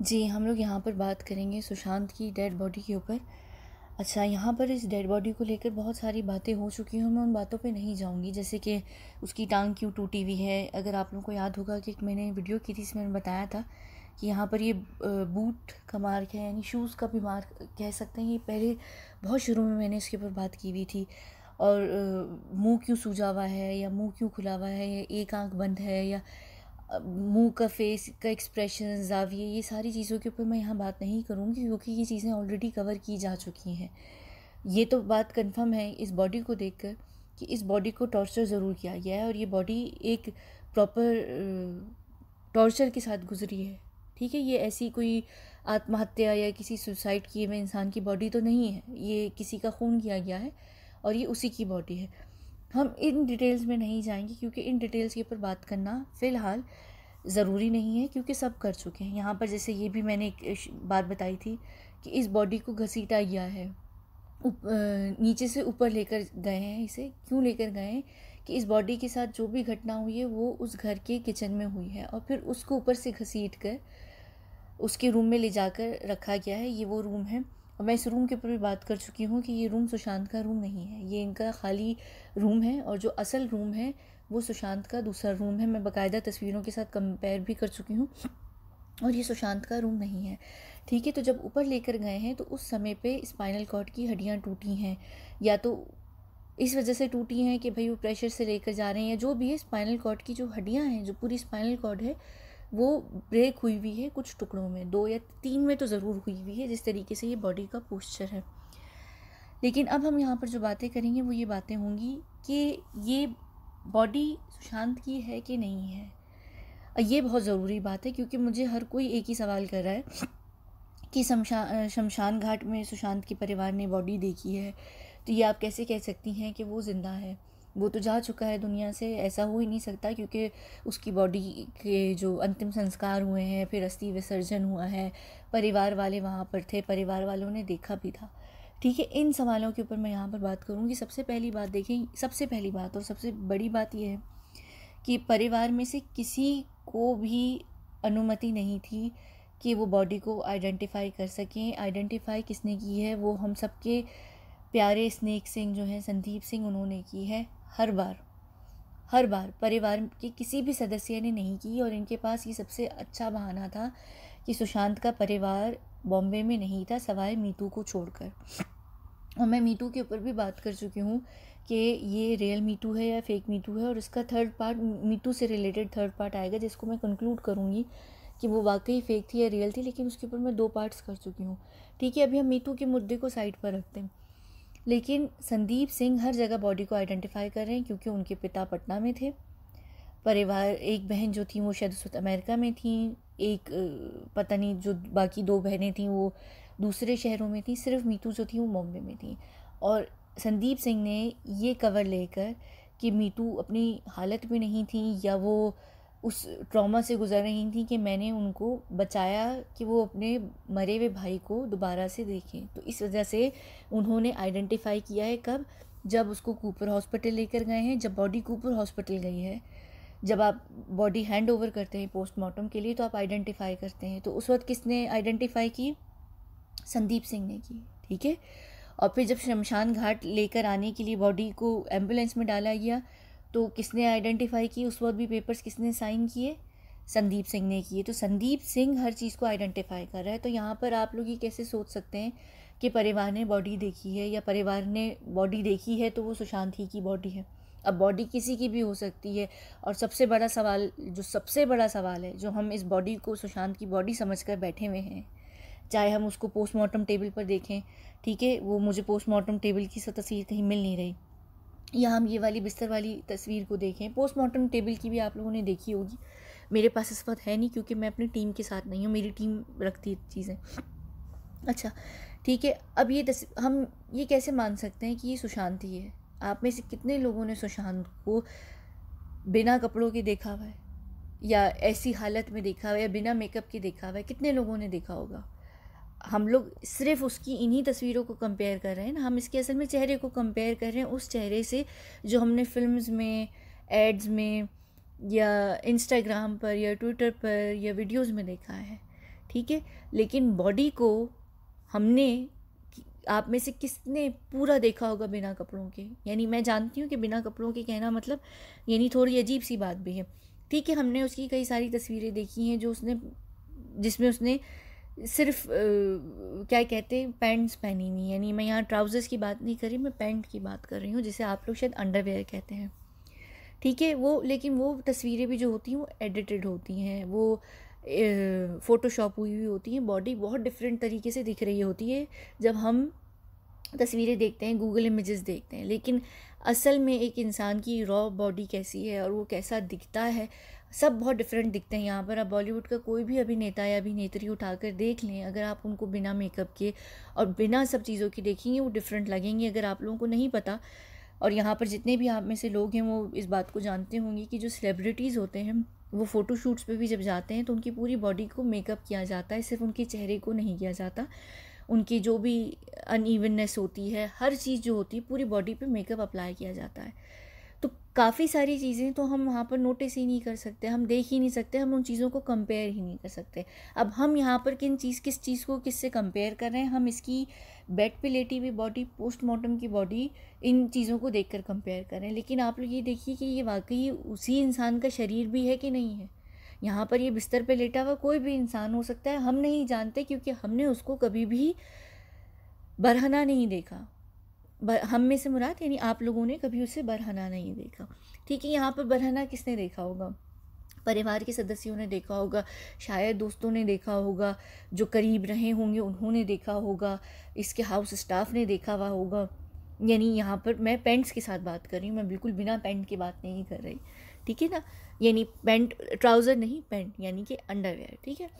जी हम लोग यहाँ पर बात करेंगे सुशांत की डेड बॉडी के ऊपर अच्छा यहाँ पर इस डेड बॉडी को लेकर बहुत सारी बातें हो चुकी हैं मैं उन बातों पे नहीं जाऊँगी जैसे कि उसकी टांग क्यों टूटी हुई है अगर आप लोगों को याद होगा कि मैंने वीडियो की थी इसमें बताया था कि यहाँ पर ये बूट का मार्क है यानी शूज़ का भी मार्क कह सकते हैं ये पहले बहुत शुरू में मैंने इसके ऊपर बात की हुई थी और मुँह क्यों सूझा हुआ है या मुँह क्यों खुला हुआ है या एक आँख बंद है या मुंह का फेस का एक्सप्रेशन जाविये ये सारी चीज़ों के ऊपर मैं यहाँ बात नहीं करूँगी क्योंकि ये चीज़ें ऑलरेडी कवर की जा चुकी हैं ये तो बात कंफर्म है इस बॉडी को देखकर कि इस बॉडी को टॉर्चर ज़रूर किया गया है और ये बॉडी एक प्रॉपर टॉर्चर के साथ गुजरी है ठीक है ये ऐसी कोई आत्महत्या या किसी सुसाइड किए हुए इंसान की बॉडी तो नहीं है ये किसी का खून किया गया है और ये उसी की बॉडी है हम इन डिटेल्स में नहीं जाएंगे क्योंकि इन डिटेल्स के ऊपर बात करना फ़िलहाल ज़रूरी नहीं है क्योंकि सब कर चुके हैं यहाँ पर जैसे ये भी मैंने एक बात बताई थी कि इस बॉडी को घसीटा गया है उप, नीचे से ऊपर लेकर गए हैं इसे क्यों लेकर गए हैं कि इस बॉडी के साथ जो भी घटना हुई है वो उस घर के किचन में हुई है और फिर उसको ऊपर से घसीट कर उसके रूम में ले जाकर रखा गया है ये वो रूम है और मैं इस रूम के ऊपर भी बात कर चुकी हूँ कि ये रूम सुशांत का रूम नहीं है ये इनका खाली रूम है और जो असल रूम है वो सुशांत का दूसरा रूम है मैं बाकायदा तस्वीरों के साथ कंपेयर भी कर चुकी हूँ और ये सुशांत का रूम नहीं है ठीक है तो जब ऊपर लेकर गए हैं तो उस समय पे स्पाइनल कॉर्ड की हड्डियाँ टूटी हैं या तो इस वजह से टूटी हैं कि भाई वो प्रेशर से लेकर जा रहे हैं या जो भी है स्पाइनल कॉर्ड की जो हड्डियाँ हैं जो पूरी स्पाइनल कॉर्ड है वो ब्रेक हुई हुई है कुछ टुकड़ों में दो या तीन में तो ज़रूर हुई हुई है जिस तरीके से ये बॉडी का पोस्चर है लेकिन अब हम यहाँ पर जो बातें करेंगे वो ये बातें होंगी कि ये बॉडी सुशांत की है कि नहीं है ये बहुत ज़रूरी बात है क्योंकि मुझे हर कोई एक ही सवाल कर रहा है कि शमशान शमशान घाट में सुशांत के परिवार ने बॉडी देखी है तो ये आप कैसे कह सकती हैं कि वो ज़िंदा है वो तो जा चुका है दुनिया से ऐसा हो ही नहीं सकता क्योंकि उसकी बॉडी के जो अंतिम संस्कार हुए हैं फिर अस्थि विसर्जन हुआ है परिवार वाले वहाँ पर थे परिवार वालों ने देखा भी था ठीक है इन सवालों के ऊपर मैं यहाँ पर बात करूँगी सबसे पहली बात देखें सबसे पहली बात और सबसे बड़ी बात यह है कि परिवार में से किसी को भी अनुमति नहीं थी कि वो बॉडी को आइडेंटिफाई कर सकें आइडेंटिफाई किसने की है वो हम सबके प्यारे स्नेक सिंह जो हैं संदीप सिंह उन्होंने की है हर बार हर बार परिवार के किसी भी सदस्य ने नहीं की और इनके पास ये सबसे अच्छा बहाना था कि सुशांत का परिवार बॉम्बे में नहीं था सवाए मीटू को छोड़कर और मैं मीटू के ऊपर भी बात कर चुकी हूँ कि ये रियल मीटू है या फेक मीटू है और इसका थर्ड पार्ट मीटू से रिलेटेड थर्ड पार्ट आएगा जिसको मैं कंक्लूड करूँगी कि वो वाकई फेक थी या रियल थी लेकिन उसके ऊपर मैं दो पार्ट्स कर चुकी हूँ ठीक है अभी हम मीटू के मुद्दे को साइड पर रखते हैं लेकिन संदीप सिंह हर जगह बॉडी को आइडेंटिफाई कर रहे हैं क्योंकि उनके पिता पटना में थे परिवार एक बहन जो थी वो शायद साउथ अमेरिका में थी एक पता नहीं जो बाकी दो बहनें थीं वो दूसरे शहरों में थी सिर्फ मीतू जो थी वो बॉम्बे में थी और संदीप सिंह ने ये कवर लेकर कि मीतू अपनी हालत में नहीं थी या वो उस ट्रॉमा से गुजर रही थी कि मैंने उनको बचाया कि वो अपने मरे हुए भाई को दोबारा से देखें तो इस वजह से उन्होंने आइडेंटिफाई किया है कब जब उसको कूपर हॉस्पिटल लेकर गए हैं जब बॉडी कूपर हॉस्पिटल गई है जब आप बॉडी हैंड ओवर करते हैं पोस्टमार्टम के लिए तो आप आइडेंटिफाई करते हैं तो उस वक्त किसने आइडेंटिफाई की संदीप सिंह ने की ठीक है और फिर जब शमशान घाट लेकर आने के लिए बॉडी को एम्बुलेंस में डाला गया तो किसने आइडेंटिफाई की उस वक्त भी पेपर्स किसने साइन किए संदीप सिंह ने किए तो संदीप सिंह हर चीज़ को आइडेंटिफाई कर रहा है तो यहाँ पर आप लोग ये कैसे सोच सकते हैं कि परिवार ने बॉडी देखी है या परिवार ने बॉडी देखी है तो वो सुशांत ही की बॉडी है अब बॉडी किसी की भी हो सकती है और सबसे बड़ा सवाल जो सबसे बड़ा सवाल है जो हम इस बॉडी को सुशांत की बॉडी समझ कर बैठे हुए हैं चाहे हम उसको पोस्टमार्टम टेबल पर देखें ठीक है वो मुझे पोस्टमार्टम टेबल की तस्वीर कहीं मिल नहीं रही या हम ये वाली बिस्तर वाली तस्वीर को देखें पोस्टमार्टम टेबल की भी आप लोगों ने देखी होगी मेरे पास इस वक्त है नहीं क्योंकि मैं अपनी टीम के साथ नहीं हूँ मेरी टीम रखती चीज़ें अच्छा ठीक है अब ये हम ये कैसे मान सकते हैं कि ये सुशांत ही है आप में से कितने लोगों ने सुशांत को बिना कपड़ों के देखा हुआ है या ऐसी हालत में देखा हुआ है या बिना मेकअप के देखा हुआ है कितने लोगों ने देखा होगा हम लोग सिर्फ उसकी इन्हीं तस्वीरों को कंपेयर कर रहे हैं ना हम इसके असल में चेहरे को कंपेयर कर रहे हैं उस चेहरे से जो हमने फिल्म में एड्स में या इंस्टाग्राम पर या ट्विटर पर या वीडियोज़ में देखा है ठीक है लेकिन बॉडी को हमने आप में से किसने पूरा देखा होगा बिना कपड़ों के यानी मैं जानती हूँ कि बिना कपड़ों के कहना मतलब यानी थोड़ी अजीब सी बात भी है ठीक है हमने उसकी कई सारी तस्वीरें देखी हैं जो उसने जिसमें उसने सिर्फ आ, क्या कहते हैं पैंट्स पहनी हुई यानी मैं यहाँ ट्राउज़र्स की बात नहीं कर रही मैं पैंट की बात कर रही हूँ जिसे आप लोग शायद अंडरवेयर कहते हैं ठीक है वो लेकिन वो तस्वीरें भी जो होती हैं वो एडिटेड होती हैं वो फ़ोटोशॉप हुई हुई होती हैं बॉडी बहुत डिफरेंट तरीके से दिख रही होती है जब हम तस्वीरें देखते हैं गूगल इमेजेस देखते हैं लेकिन असल में एक इंसान की रॉ बॉडी कैसी है और वो कैसा दिखता है सब बहुत डिफरेंट दिखते हैं यहाँ पर आप बॉलीवुड का कोई भी अभिनेता या अभिनेत्री उठाकर देख लें अगर आप उनको बिना मेकअप के और बिना सब चीज़ों के देखेंगे वो डिफरेंट लगेंगे अगर आप लोगों को नहीं पता और यहाँ पर जितने भी आप में से लोग हैं वो इस बात को जानते होंगे कि जो सेलिब्रिटीज़ होते हैं वो फ़ोटो शूट्स पे भी जब जाते हैं तो उनकी पूरी बॉडी को मेकअप किया जाता है सिर्फ उनके चेहरे को नहीं किया जाता उनकी जो भी अनइवननेस होती है हर चीज़ जो होती है पूरी बॉडी पे मेकअप अप्लाई किया जाता है काफ़ी सारी चीज़ें तो हम वहाँ पर नोटिस ही नहीं कर सकते हम देख ही नहीं सकते हम उन चीज़ों को कंपेयर ही नहीं कर सकते अब हम यहाँ पर किन चीज़ किस चीज़ को किससे कंपेयर कर रहे हैं हम इसकी बेड पे लेटी हुई बॉडी पोस्टमार्टम की बॉडी इन चीज़ों को देखकर कंपेयर कर रहे हैं लेकिन आप लोग ये देखिए कि ये वाकई उसी इंसान का शरीर भी है कि नहीं है यहाँ पर ये बिस्तर पे लेटा हुआ कोई भी इंसान हो सकता है हम नहीं जानते क्योंकि हमने उसको कभी भी बरहना नहीं देखा हम में से मुराद यानी आप लोगों ने कभी उसे बरहना नहीं देखा ठीक है यहाँ पर बरहना किसने देखा होगा परिवार के सदस्यों ने देखा होगा शायद दोस्तों ने देखा होगा जो करीब रहे होंगे उन्होंने देखा होगा इसके हाउस स्टाफ ने देखा हुआ होगा यानी यहाँ पर मैं पेंट्स के साथ बात कर रही हूँ मैं बिल्कुल बिना पेंट की बात नहीं कर रही ठीक है ना यानी पेंट ट्राउज़र नहीं पेंट यानी कि अंडरवेयर ठीक है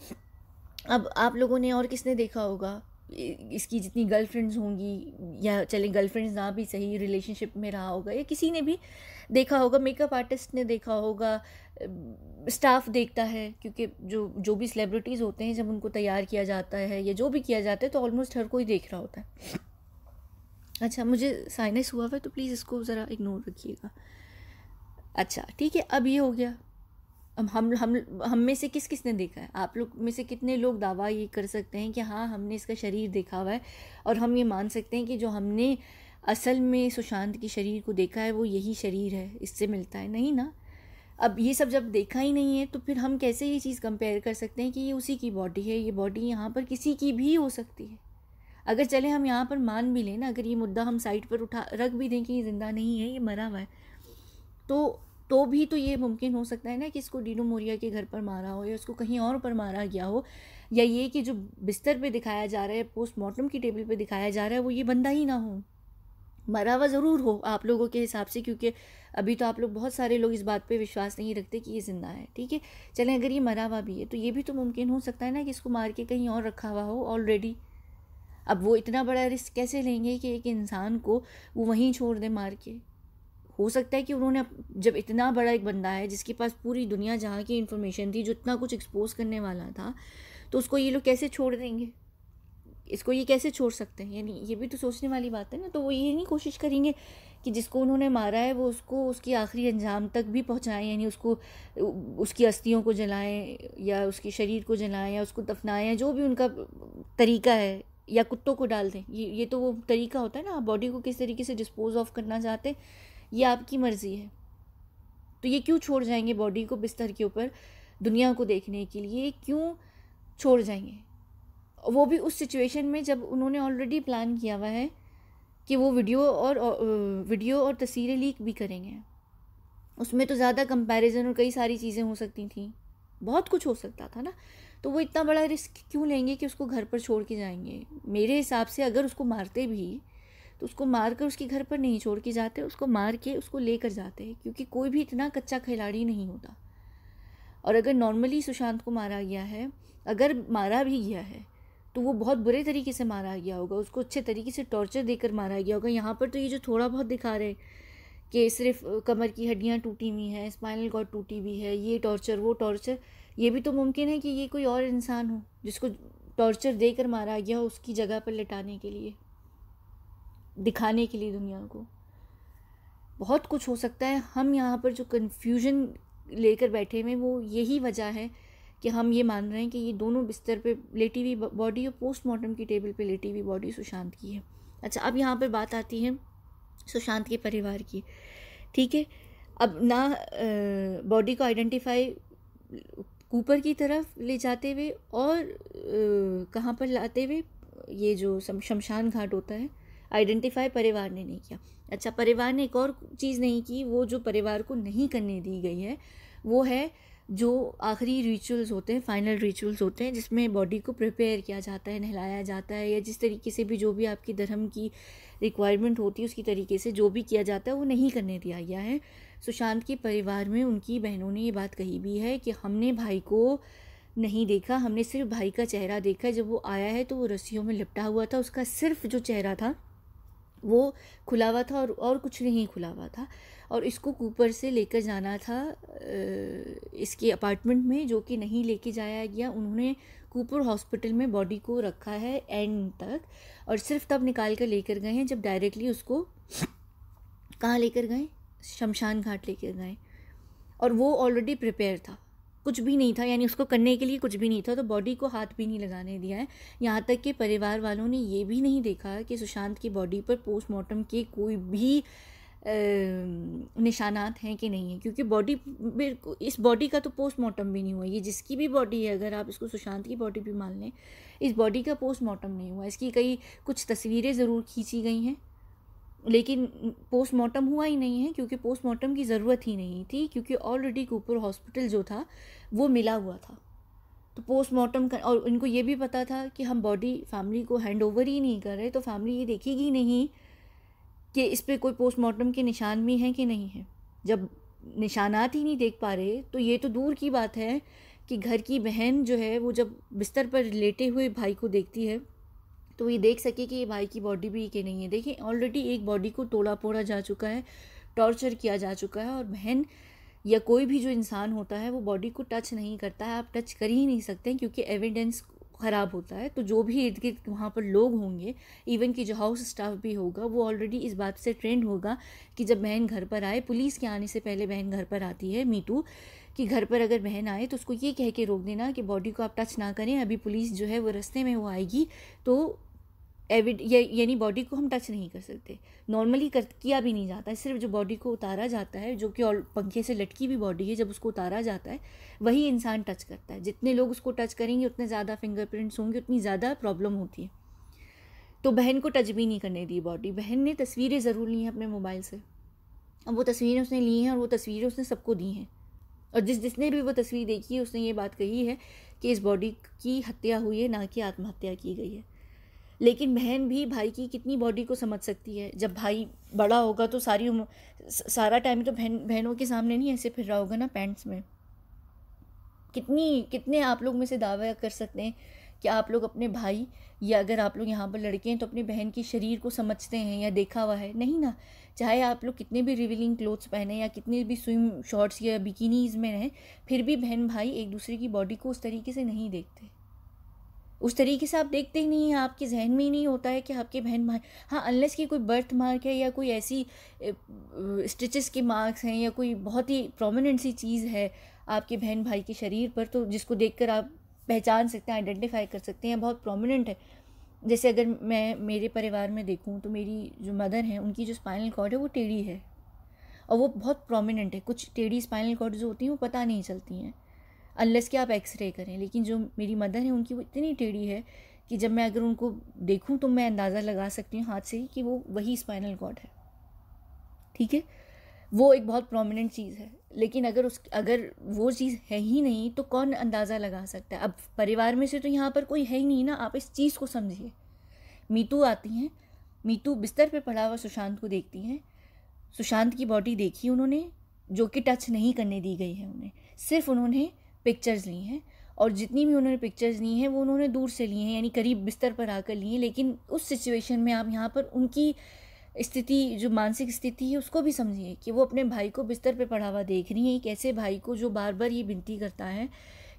अब आप लोगों ने और किसने देखा होगा इसकी जितनी गर्लफ्रेंड्स होंगी या चले गर्लफ्रेंड्स ना भी सही रिलेशनशिप में रहा होगा या किसी ने भी देखा होगा मेकअप आर्टिस्ट ने देखा होगा स्टाफ देखता है क्योंकि जो जो भी सेलिब्रिटीज़ होते हैं जब उनको तैयार किया जाता है या जो भी किया जाता है तो ऑलमोस्ट हर कोई देख रहा होता है अच्छा मुझे साइनस हुआ है तो प्लीज़ इसको ज़रा इग्नोर रखिएगा अच्छा ठीक है अब ये हो गया हम हम हम में से किस किस ने देखा है आप लोग में से कितने लोग दावा ये कर सकते हैं कि हाँ हमने इसका शरीर देखा हुआ है और हम ये मान सकते हैं कि जो हमने असल में सुशांत के शरीर को देखा है वो यही शरीर है इससे मिलता है नहीं ना अब ये सब जब देखा ही नहीं है तो फिर हम कैसे ये चीज़ कंपेयर कर सकते हैं कि ये उसी की बॉडी है ये बॉडी यहाँ पर किसी की भी हो सकती है अगर चले हम यहाँ पर मान भी लें ना अगर ये मुद्दा हम साइड पर उठा रख भी दें कि ये ज़िंदा नहीं है ये मरा हुआ है तो तो भी तो ये मुमकिन हो सकता है ना कि इसको डीनू मोरिया के घर पर मारा हो या उसको कहीं और पर मारा गया हो या ये कि जो बिस्तर पे दिखाया जा रहा है पोस्टमार्टम की टेबल पे दिखाया जा रहा है वो ये बंदा ही ना हो मरा हुआ ज़रूर हो आप लोगों के हिसाब से क्योंकि अभी तो आप लोग बहुत सारे लोग इस बात पे विश्वास नहीं रखते कि ये ज़िंदा है ठीक है चलें अगर ये मरा हुआ भी है तो ये भी तो मुमकिन हो सकता है ना कि इसको मार के कहीं और रखा हुआ हो ऑलरेडी अब वो इतना बड़ा रिस्क कैसे लेंगे कि एक इंसान को वो वहीं छोड़ दें मार के हो सकता है कि उन्होंने जब इतना बड़ा एक बंदा है जिसके पास पूरी दुनिया जहाँ की इन्फॉर्मेशन थी जो इतना कुछ एक्सपोज करने वाला था तो उसको ये लोग कैसे छोड़ देंगे इसको ये कैसे छोड़ सकते हैं यानी ये भी तो सोचने वाली बात है ना तो वो ये नहीं कोशिश करेंगे कि जिसको उन्होंने मारा है वो उसको उसकी आखिरी अंजाम तक भी पहुँचाएँ यानी उसको उसकी अस्थियों को जलाएँ या उसके शरीर को जलाएँ या उसको दफनाएं जो भी उनका तरीका है या कुत्तों को डाल दें ये ये तो वो तरीका होता है ना बॉडी को किस तरीके से डिस्पोज ऑफ करना चाहते हैं ये आपकी मर्ज़ी है तो ये क्यों छोड़ जाएंगे बॉडी को बिस्तर के ऊपर दुनिया को देखने के लिए क्यों छोड़ जाएंगे वो भी उस सिचुएशन में जब उन्होंने ऑलरेडी प्लान किया हुआ है कि वो वीडियो और वीडियो और तस्वीरें लीक भी करेंगे उसमें तो ज़्यादा कंपैरिजन और कई सारी चीज़ें हो सकती थी बहुत कुछ हो सकता था ना तो वो इतना बड़ा रिस्क क्यों लेंगे कि उसको घर पर छोड़ के जाएंगे मेरे हिसाब से अगर उसको मारते भी तो उसको मार कर उसके घर पर नहीं छोड़ के जाते उसको मार के उसको लेकर जाते हैं क्योंकि कोई भी इतना कच्चा खिलाड़ी नहीं होता और अगर नॉर्मली सुशांत को मारा गया है अगर मारा भी गया है तो वो बहुत बुरे तरीके से मारा गया होगा उसको अच्छे तरीके से टॉर्चर देकर मारा गया होगा यहाँ पर तो ये जो थोड़ा बहुत दिखा रहे कि सिर्फ कमर की हड्डियाँ टूटी हुई हैं स्पाइनल कॉर्ड टूटी हुई है ये टॉर्चर वो टॉर्चर ये भी तो मुमकिन है कि ये कोई और इंसान हो जिसको टॉर्चर देकर मारा गया हो उसकी जगह पर लटाने के लिए दिखाने के लिए दुनिया को बहुत कुछ हो सकता है हम यहाँ पर जो कन्फ्यूजन लेकर बैठे हुए वो यही वजह है कि हम ये मान रहे हैं कि ये दोनों बिस्तर पे लेटी हुई बॉडी और पोस्टमार्टम की टेबल पे लेटी हुई बॉडी सुशांत की है अच्छा अब यहाँ पर बात आती है सुशांत के परिवार की ठीक है अब ना बॉडी को आइडेंटिफाई कूपर की तरफ ले जाते हुए और कहाँ पर लाते हुए ये जो शमशान घाट होता है आइडेंटिफाई परिवार ने नहीं किया अच्छा परिवार ने एक और चीज़ नहीं की वो जो परिवार को नहीं करने दी गई है वो है जो आखिरी रिचुअल्स होते हैं फाइनल रिचुअल्स होते हैं जिसमें बॉडी को प्रिपेयर किया जाता है नहलाया जाता है या जिस तरीके से भी जो भी आपकी धर्म की रिक्वायरमेंट होती है उसकी तरीके से जो भी किया जाता है वो नहीं करने दिया गया है सुशांत के परिवार में उनकी बहनों ने ये बात कही भी है कि हमने भाई को नहीं देखा हमने सिर्फ भाई का चेहरा देखा जब वो आया है तो वो रस्सियों में लिपटा हुआ था उसका सिर्फ जो चेहरा था वो खुला हुआ था और और कुछ नहीं खुला हुआ था और इसको कूपर से लेकर जाना था इसके अपार्टमेंट में जो कि नहीं लेके जाया गया उन्होंने कूपर हॉस्पिटल में बॉडी को रखा है एंड तक और सिर्फ तब निकाल कर लेकर गए हैं जब डायरेक्टली उसको कहाँ लेकर गए शमशान घाट लेकर गए और वो ऑलरेडी प्रिपेयर था कुछ भी नहीं था यानी उसको करने के लिए कुछ भी नहीं था तो बॉडी को हाथ भी नहीं लगाने दिया है यहाँ तक कि परिवार वालों ने ये भी नहीं देखा कि सुशांत की बॉडी पर पोस्टमार्टम के कोई भी निशानात हैं कि नहीं है क्योंकि बॉडी इस बॉडी का तो पोस्टमार्टम भी नहीं हुआ ये जिसकी भी बॉडी है अगर आप इसको सुशांत की बॉडी भी मान लें इस बॉडी का पोस्टमार्टम नहीं हुआ इसकी कई कुछ तस्वीरें ज़रूर खींची गई हैं लेकिन पोस्टमार्टम हुआ ही नहीं है क्योंकि पोस्टमार्टम की ज़रूरत ही नहीं थी क्योंकि ऑलरेडी कूपर हॉस्पिटल जो था वो मिला हुआ था तो पोस्टमार्टम कर और इनको ये भी पता था कि हम बॉडी फैमिली को हैंड ओवर ही नहीं कर रहे तो फैमिली ये देखेगी नहीं कि इस पर कोई पोस्टमार्टम के निशान भी हैं कि नहीं है जब निशानात ही नहीं देख पा रहे तो ये तो दूर की बात है कि घर की बहन जो है वो जब बिस्तर पर लेटे हुए भाई को देखती है तो ये देख सके कि ये भाई की बॉडी भी के नहीं है देखिए ऑलरेडी एक बॉडी को तोड़ा पोड़ा जा चुका है टॉर्चर किया जा चुका है और बहन या कोई भी जो इंसान होता है वो बॉडी को टच नहीं करता है आप टच कर ही नहीं सकते क्योंकि एविडेंस ख़राब होता है तो जो भी इर्द गिर्द वहाँ पर लोग होंगे इवन कि जो हाउस स्टाफ भी होगा वो ऑलरेडी इस बात से ट्रेंड होगा कि जब बहन घर पर आए पुलिस के आने से पहले बहन घर पर आती है मीटू कि घर पर अगर बहन आए तो उसको ये कह के रोक देना कि बॉडी को आप टच ना करें अभी पुलिस जो है वो रस्ते में वो आएगी तो एविड ये यानी बॉडी को हम टच नहीं कर सकते नॉर्मली कर किया भी नहीं जाता है सिर्फ जो बॉडी को उतारा जाता है जो कि और पंखे से लटकी हुई बॉडी है जब उसको उतारा जाता है वही इंसान टच करता है जितने लोग उसको टच करेंगे उतने ज़्यादा फिंगरप्रिंट्स होंगे उतनी ज़्यादा प्रॉब्लम होती है तो बहन को टच भी नहीं करने दी बॉडी बहन ने तस्वीरें ज़रूर ली हैं अपने मोबाइल से अब वो तस्वीरें उसने ली हैं और वो तस्वीरें उसने सबको दी हैं और जिस जिसने भी वो तस्वीर देखी है उसने ये बात कही है कि इस बॉडी की हत्या हुई है ना कि आत्महत्या की गई है लेकिन बहन भी भाई की कितनी बॉडी को समझ सकती है जब भाई बड़ा होगा तो सारी उम्र सारा टाइम तो बहन बहनों के सामने नहीं ऐसे फिर रहा होगा ना पैंट्स में कितनी कितने आप लोग में से दावा कर सकते हैं कि आप लोग अपने भाई या अगर आप लोग यहाँ पर लड़के हैं तो अपनी बहन की शरीर को समझते हैं या देखा हुआ है नहीं ना चाहे आप लोग कितने भी रिविलिंग क्लोथ्स पहने या कितने भी स्विम शॉर्ट्स या बिकिनीज में रहें फिर भी बहन भाई एक दूसरे की बॉडी को उस तरीके से नहीं देखते उस तरीके से आप देखते ही नहीं हैं आपके जहन में ही नहीं होता है कि आपके बहन भाई हाँ अनलेस की कोई बर्थ मार्क है या कोई ऐसी स्टिचेस के मार्क्स हैं या कोई बहुत ही प्रोमिनेंट सी चीज़ है आपके बहन भाई के शरीर पर तो जिसको कर आप पहचान सकते हैं आइडेंटिफाई कर सकते हैं बहुत प्रोमिनेंट है जैसे अगर मैं मेरे परिवार में देखूँ तो मेरी जो मदर हैं उनकी जो स्पाइनल कॉर्ड है वो टेढ़ी है और वो बहुत प्रोमिनेंट है कुछ टेढ़ी स्पाइनल कॉर्ड जो होती हैं वो पता नहीं चलती हैं अनलेस कि आप एक्सरे करें लेकिन जो मेरी मदर हैं उनकी वो इतनी टेढ़ी है कि जब मैं अगर उनको देखूं तो मैं अंदाज़ा लगा सकती हूँ हाथ से ही कि वो वही स्पाइनल कॉर्ड है ठीक है वो एक बहुत प्रोमिनेंट चीज़ है लेकिन अगर उस अगर वो चीज़ है ही नहीं तो कौन अंदाज़ा लगा सकता है अब परिवार में से तो यहाँ पर कोई है ही नहीं ना आप इस चीज़ को समझिए मीतू आती हैं मीतू बिस्तर पर पड़ा हुआ सुशांत को देखती हैं सुशांत की बॉडी देखी उन्होंने जो कि टच नहीं करने दी गई है उन्हें सिर्फ उन्होंने पिक्चर्स ली हैं और जितनी भी उन्होंने पिक्चर्स ली हैं वो उन्होंने दूर से ली हैं यानी करीब बिस्तर पर आकर ली हैं लेकिन उस सिचुएशन में आप यहाँ पर उनकी स्थिति जो मानसिक स्थिति है उसको भी समझिए कि वो अपने भाई को बिस्तर पर पड़ा हुआ देख रही हैं एक ऐसे भाई को जो बार बार ये विनती करता है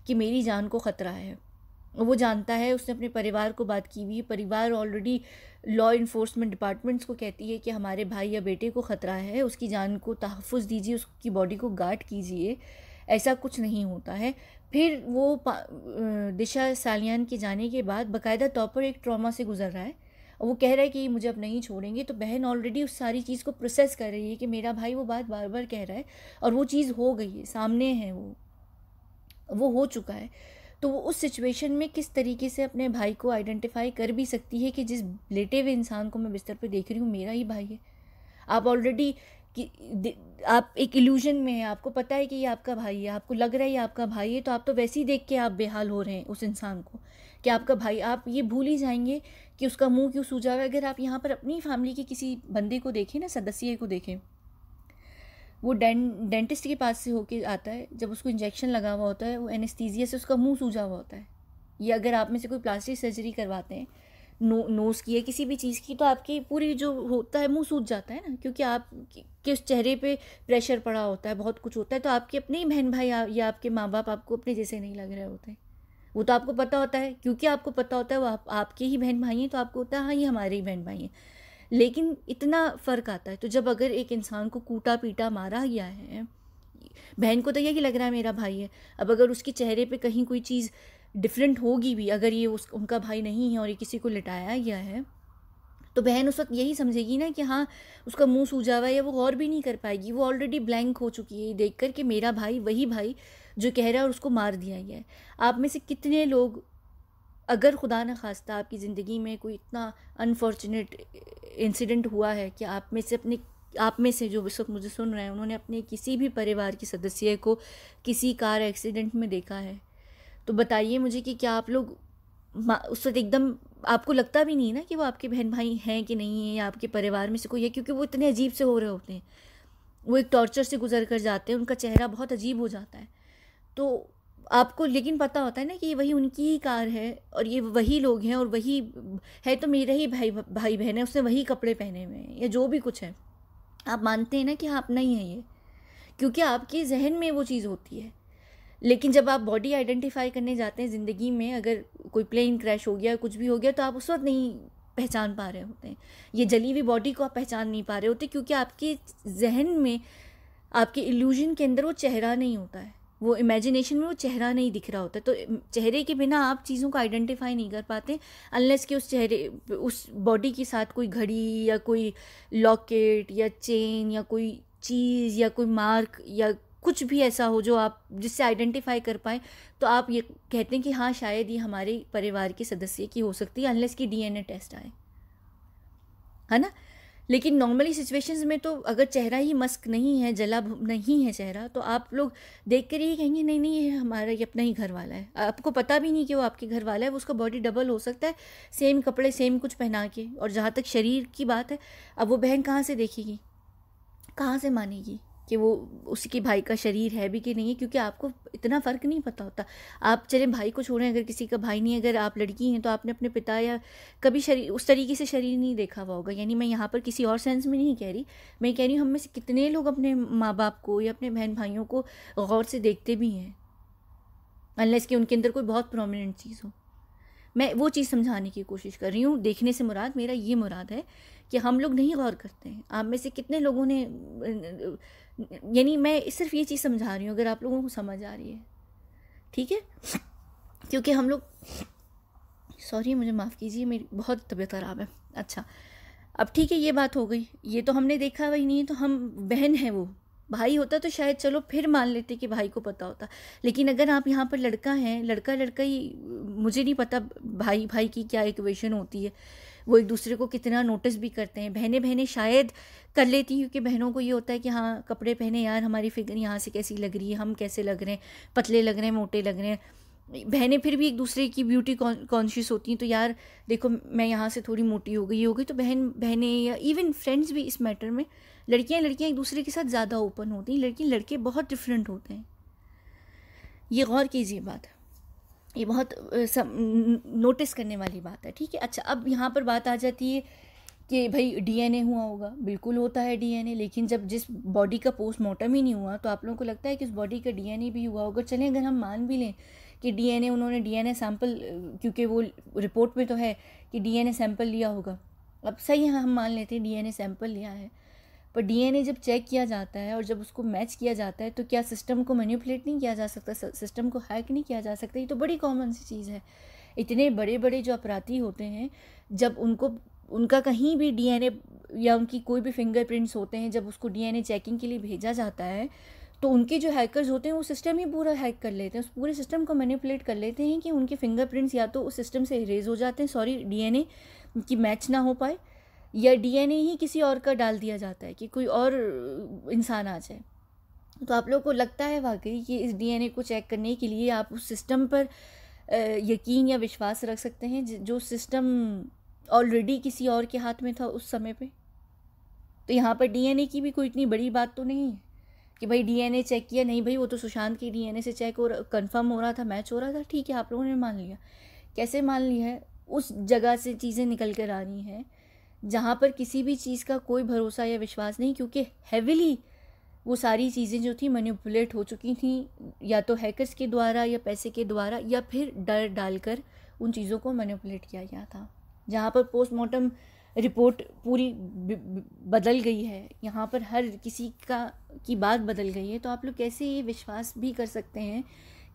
कि मेरी जान को ख़तरा है वो जानता है उसने अपने परिवार को बात की हुई है परिवार ऑलरेडी लॉ इन्फोर्समेंट डिपार्टमेंट्स को कहती है कि हमारे भाई या बेटे को ख़तरा है उसकी जान को तहफ़ दीजिए उसकी बॉडी को गार्ड कीजिए ऐसा कुछ नहीं होता है फिर वो दिशा सालियान के जाने के बाद बाकायदा तौर पर एक ट्रॉमा से गुजर रहा है और वो कह रहा है कि मुझे अब नहीं छोड़ेंगे तो बहन ऑलरेडी उस सारी चीज़ को प्रोसेस कर रही है कि मेरा भाई वो बात बार बार कह रहा है और वो चीज़ हो गई है सामने है वो वो हो चुका है तो वो उस सिचुएशन में किस तरीके से अपने भाई को आइडेंटिफाई कर भी सकती है कि जिस लेटे हुए इंसान को मैं बिस्तर पर देख रही हूँ मेरा ही भाई है आप ऑलरेडी कि आप एक इल्यूजन में है आपको पता है कि ये आपका भाई है आपको लग रहा है ये आपका भाई है तो आप तो वैसे ही देख के आप बेहाल हो रहे हैं उस इंसान को कि आपका भाई आप ये भूल ही जाएंगे कि उसका मुंह क्यों सूझा हुआ है अगर आप यहाँ पर अपनी फैमिली के किसी बंदे को देखें ना सदस्य को देखें वो डें डेंटिस्ट के पास से होके आता है जब उसको इंजेक्शन लगा हुआ होता है वो एनेस्थीजिया से उसका मुंह सूझा हुआ होता है ये अगर आप में से कोई प्लास्टिक सर्जरी करवाते हैं नो नोस की है किसी भी चीज़ की तो आपकी पूरी जो होता है मुंह सूझ जाता है ना क्योंकि आप किस चेहरे पे प्रेशर पड़ा होता है बहुत कुछ होता है तो आपके अपने ही बहन भाई या, या आपके माँ बाप आपको अपने जैसे नहीं लग रहे होते वो तो आपको पता होता है क्योंकि आपको पता होता है वो आप, आपके ही बहन भाई हैं तो आपको होता है हाँ ये हमारे ही बहन भाई हैं लेकिन इतना फ़र्क आता है तो जब अगर एक इंसान को कूटा पीटा मारा गया है बहन को तो यही लग रहा है मेरा भाई है अब अगर उसके चेहरे पे कहीं कोई चीज़ डिफरेंट होगी भी अगर ये उस उनका भाई नहीं है और ये किसी को लिटाया गया है तो बहन उस वक्त यही समझेगी ना कि हाँ उसका मुंह सूझा हुआ है या वो गौर भी नहीं कर पाएगी वो ऑलरेडी ब्लैंक हो चुकी है देख कर कि मेरा भाई वही भाई जो कह रहा है और उसको मार दिया गया है आप में से कितने लोग अगर खुदा न खास्ता आपकी ज़िंदगी में कोई इतना अनफॉर्चुनेट इंसिडेंट हुआ है कि आप में से अपने आप में से जो इस वक्त मुझे सुन रहे हैं उन्होंने अपने किसी भी परिवार के सदस्य को किसी कार एक्सीडेंट में देखा है तो बताइए मुझे कि क्या आप लोग उस वक्त एकदम आपको लगता भी नहीं ना कि वो आपके बहन भाई हैं कि नहीं है या आपके परिवार में से कोई है क्योंकि वो इतने अजीब से हो रहे होते हैं वो एक टॉर्चर से गुजर कर जाते हैं उनका चेहरा बहुत अजीब हो जाता है तो आपको लेकिन पता होता है ना कि ये वही उनकी ही कार है और ये वही लोग हैं और वही है तो मेरे ही भाई भाई बहन है उसने वही कपड़े पहने हुए हैं या जो भी कुछ है आप मानते हैं ना कि हाँ अपना ही है ये क्योंकि आपके जहन में वो चीज़ होती है लेकिन जब आप बॉडी आइडेंटिफाई करने जाते हैं ज़िंदगी में अगर कोई प्लेन क्रैश हो गया कुछ भी हो गया तो आप उस वक्त नहीं पहचान पा रहे होते हैं ये जली हुई बॉडी को आप पहचान नहीं पा रहे होते क्योंकि आपके जहन में आपके इल्यूजन के अंदर वो चेहरा नहीं होता है वो इमेजिनेशन में वो चेहरा नहीं दिख रहा होता तो चेहरे के बिना आप चीज़ों को आइडेंटिफाई नहीं कर पाते अनलेस कि उस चेहरे उस बॉडी के साथ कोई घड़ी या कोई लॉकेट या चेन या कोई चीज़ या कोई मार्क या कुछ भी ऐसा हो जो आप जिससे आइडेंटिफाई कर पाए तो आप ये कहते हैं कि हाँ शायद ये हमारे परिवार के सदस्य की हो सकती है अनलेस की डीएनए टेस्ट आए है ना लेकिन नॉर्मली सिचुएशंस में तो अगर चेहरा ही मस्क नहीं है जला नहीं है चेहरा तो आप लोग देख कर यही कहेंगे नहीं नहीं ये हमारा ये अपना ही घर वाला है आपको पता भी नहीं कि वो आपके घर वाला है वो उसका बॉडी डबल हो सकता है सेम कपड़े सेम कुछ पहना के और जहाँ तक शरीर की बात है अब वो बहन कहाँ से देखेगी कहाँ से मानेगी कि वो उसके भाई का शरीर है भी कि नहीं है क्योंकि आपको इतना फ़र्क नहीं पता होता आप चले भाई को छोड़ें अगर किसी का भाई नहीं अगर आप लड़की हैं तो आपने अपने पिता या कभी शरीर उस तरीके से शरीर नहीं देखा हुआ होगा यानी मैं यहाँ पर किसी और सेंस में नहीं कह रही मैं कह रही हूँ हम में से कितने लोग अपने माँ बाप को या अपने बहन भाइयों को गौर से देखते भी हैं अनलेस कि उनके अंदर कोई बहुत प्रोमिनेंट चीज़ हो मैं वो चीज़ समझाने की कोशिश कर रही हूँ देखने से मुराद मेरा ये मुराद है कि हम लोग नहीं गौर करते हैं आप में से कितने लोगों ने यानी मैं सिर्फ ये चीज़ समझा रही हूँ अगर आप लोगों को समझ आ रही है ठीक है क्योंकि हम लोग सॉरी मुझे माफ़ कीजिए मेरी बहुत तबीयत ख़राब है अच्छा अब ठीक है ये बात हो गई ये तो हमने देखा वही नहीं तो हम बहन है वो भाई होता तो शायद चलो फिर मान लेते कि भाई को पता होता लेकिन अगर आप यहाँ पर लड़का हैं लड़का लड़का ही मुझे नहीं पता भाई भाई की क्या इक्वेशन होती है वो एक दूसरे को कितना नोटिस भी करते हैं बहनें बहनें शायद कर लेती हैं क्योंकि बहनों को ये होता है कि हाँ कपड़े पहने यार हमारी फिगर यहाँ से कैसी लग रही है हम कैसे लग रहे हैं पतले लग रहे हैं मोटे लग रहे हैं बहनें फिर भी एक दूसरे की ब्यूटी कॉन्शियस होती हैं तो यार देखो मैं यहाँ से थोड़ी मोटी हो गई हो गई तो बहन बहनें या इवन फ्रेंड्स भी इस मैटर में लड़कियाँ लड़कियाँ एक दूसरे के साथ ज़्यादा ओपन होती हैं लड़की लड़के बहुत डिफरेंट होते हैं ये गौर कीजिए बात है ये बहुत नोटिस करने वाली बात है ठीक है अच्छा अब यहाँ पर बात आ जाती है कि भाई डीएनए हुआ होगा बिल्कुल होता है डीएनए लेकिन जब जिस बॉडी का पोस्टमार्टम ही नहीं हुआ तो आप लोगों को लगता है कि उस बॉडी का डीएनए भी हुआ होगा चलें अगर हम मान भी लें कि डीएनए उन्होंने डीएनए सैंपल क्योंकि वो रिपोर्ट में तो है कि डीएनए सैंपल लिया होगा अब सही हम मान लेते हैं डीएनए सैंपल लिया है पर डीएनए जब चेक किया जाता है और जब उसको मैच किया जाता है तो क्या सिस्टम को मैन्यूपुलेट नहीं किया जा सकता सिस्टम को हैक नहीं किया जा सकता ये तो बड़ी कॉमन सी चीज़ है इतने बड़े बड़े जो अपराधी होते हैं जब उनको उनका कहीं भी डीएनए या उनकी कोई भी फिंगरप्रिंट्स होते हैं जब उसको डीएनए चेकिंग के लिए भेजा जाता है तो उनके जो हैकर्स होते हैं वो सिस्टम ही पूरा हैक कर लेते हैं उस पूरे सिस्टम को मैनिपुलेट कर लेते हैं कि उनके फिंगरप्रिंट्स या तो उस सिस्टम से इरेज हो जाते हैं सॉरी डीएनए की मैच ना हो पाए या डीएनए ही किसी और का डाल दिया जाता है कि कोई और इंसान आ जाए तो आप लोगों को लगता है वाकई कि इस डीएनए को चेक करने के लिए आप उस सिस्टम पर यकीन या विश्वास रख सकते हैं जो सिस्टम ऑलरेडी किसी और के हाथ में था उस समय पे तो यहाँ पर डीएनए की भी कोई इतनी बड़ी बात तो नहीं है कि भाई डीएनए चेक किया नहीं भाई वो तो सुशांत के डीएनए से चेक हो कंफर्म हो रहा था मैच हो रहा था ठीक है आप लोगों ने मान लिया कैसे मान लिया है उस जगह से चीज़ें निकल कर आ रही हैं जहाँ पर किसी भी चीज़ का कोई भरोसा या विश्वास नहीं क्योंकि हैविली वो सारी चीज़ें जो थी मैनिपुलेट हो चुकी थी या तो हैकर्स के द्वारा या पैसे के द्वारा या फिर डर डालकर उन चीज़ों को मैनिपुलेट किया गया था जहाँ पर पोस्टमार्टम रिपोर्ट पूरी बदल गई है यहाँ पर हर किसी का की बात बदल गई है तो आप लोग कैसे ये विश्वास भी कर सकते हैं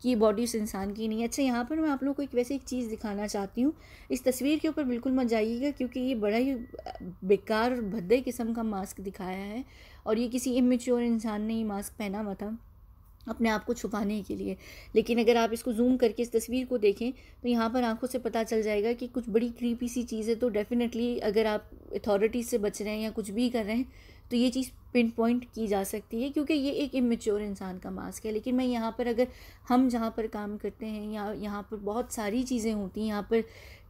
कि बॉडी उस इंसान की नहीं है अच्छा यहाँ पर मैं आप लोगों को एक वैसे एक चीज़ दिखाना चाहती हूँ इस तस्वीर के ऊपर बिल्कुल मत जाइएगा क्योंकि ये बड़ा ही बेकार और भद्दे किस्म का मास्क दिखाया है और ये किसी इमेच्योर इंसान ने ही मास्क पहना हुआ था अपने आप को छुपाने के लिए लेकिन अगर आप इसको जूम करके इस तस्वीर को देखें तो यहाँ पर आंखों से पता चल जाएगा कि कुछ बड़ी क्रीपी सी चीज़ है तो डेफ़िनेटली अगर आप अथॉरिटीज़ से बच रहे हैं या कुछ भी कर रहे हैं तो ये चीज़ पिन पॉइंट की जा सकती है क्योंकि ये एक इमेच्योर इंसान का मास्क है लेकिन मैं यहाँ पर अगर हम जहाँ पर काम करते हैं या यहाँ पर बहुत सारी चीज़ें होती हैं यहाँ पर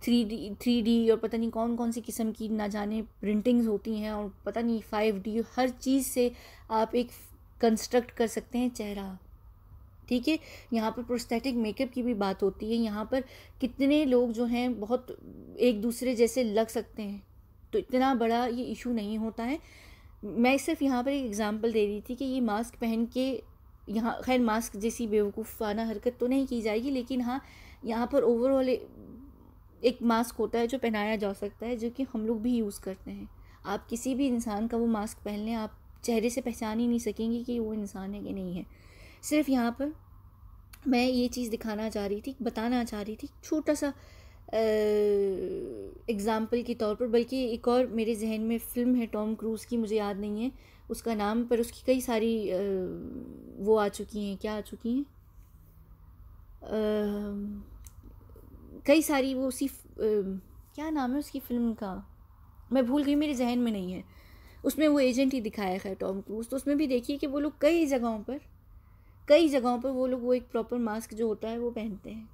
थ्री डी थ्री डी और पता नहीं कौन कौन सी किस्म की ना जाने प्रिंटिंग्स होती हैं और पता नहीं फाइव डी हर चीज़ से आप एक कंस्ट्रक्ट कर सकते हैं चेहरा ठीक है यहाँ पर प्रोस्थेटिक मेकअप की भी बात होती है यहाँ पर कितने लोग जो हैं बहुत एक दूसरे जैसे लग सकते हैं तो इतना बड़ा ये इशू नहीं होता है मैं सिर्फ यहाँ पर एक एग्ज़ाम्पल दे रही थी कि ये मास्क पहन के यहाँ खैर मास्क जैसी बेवकूफ़ाना हरकत तो नहीं की जाएगी लेकिन हाँ यहाँ पर ओवरऑल एक मास्क होता है जो पहनाया जा सकता है जो कि हम लोग भी यूज़ करते हैं आप किसी भी इंसान का वो मास्क पहन लें आप चेहरे से पहचान ही नहीं सकेंगे कि वो इंसान है कि नहीं है सिर्फ यहाँ पर मैं ये चीज़ दिखाना चाह रही थी बताना चाह रही थी छोटा सा एग्ज़ाम्पल के तौर पर बल्कि एक और मेरे जहन में फ़िल्म है टॉम क्रूज़ की मुझे याद नहीं है उसका नाम पर उसकी कई सारी आ, वो आ चुकी हैं क्या आ चुकी हैं कई सारी वो उसी क्या नाम है उसकी फ़िल्म का मैं भूल गई मेरे जहन में नहीं है उसमें वो एजेंट ही दिखाया है टॉम क्रूज़ तो उसमें भी देखिए कि वो लोग कई जगहों पर कई जगहों पर वो लोग वो एक प्रॉपर मास्क जो होता है वो पहनते हैं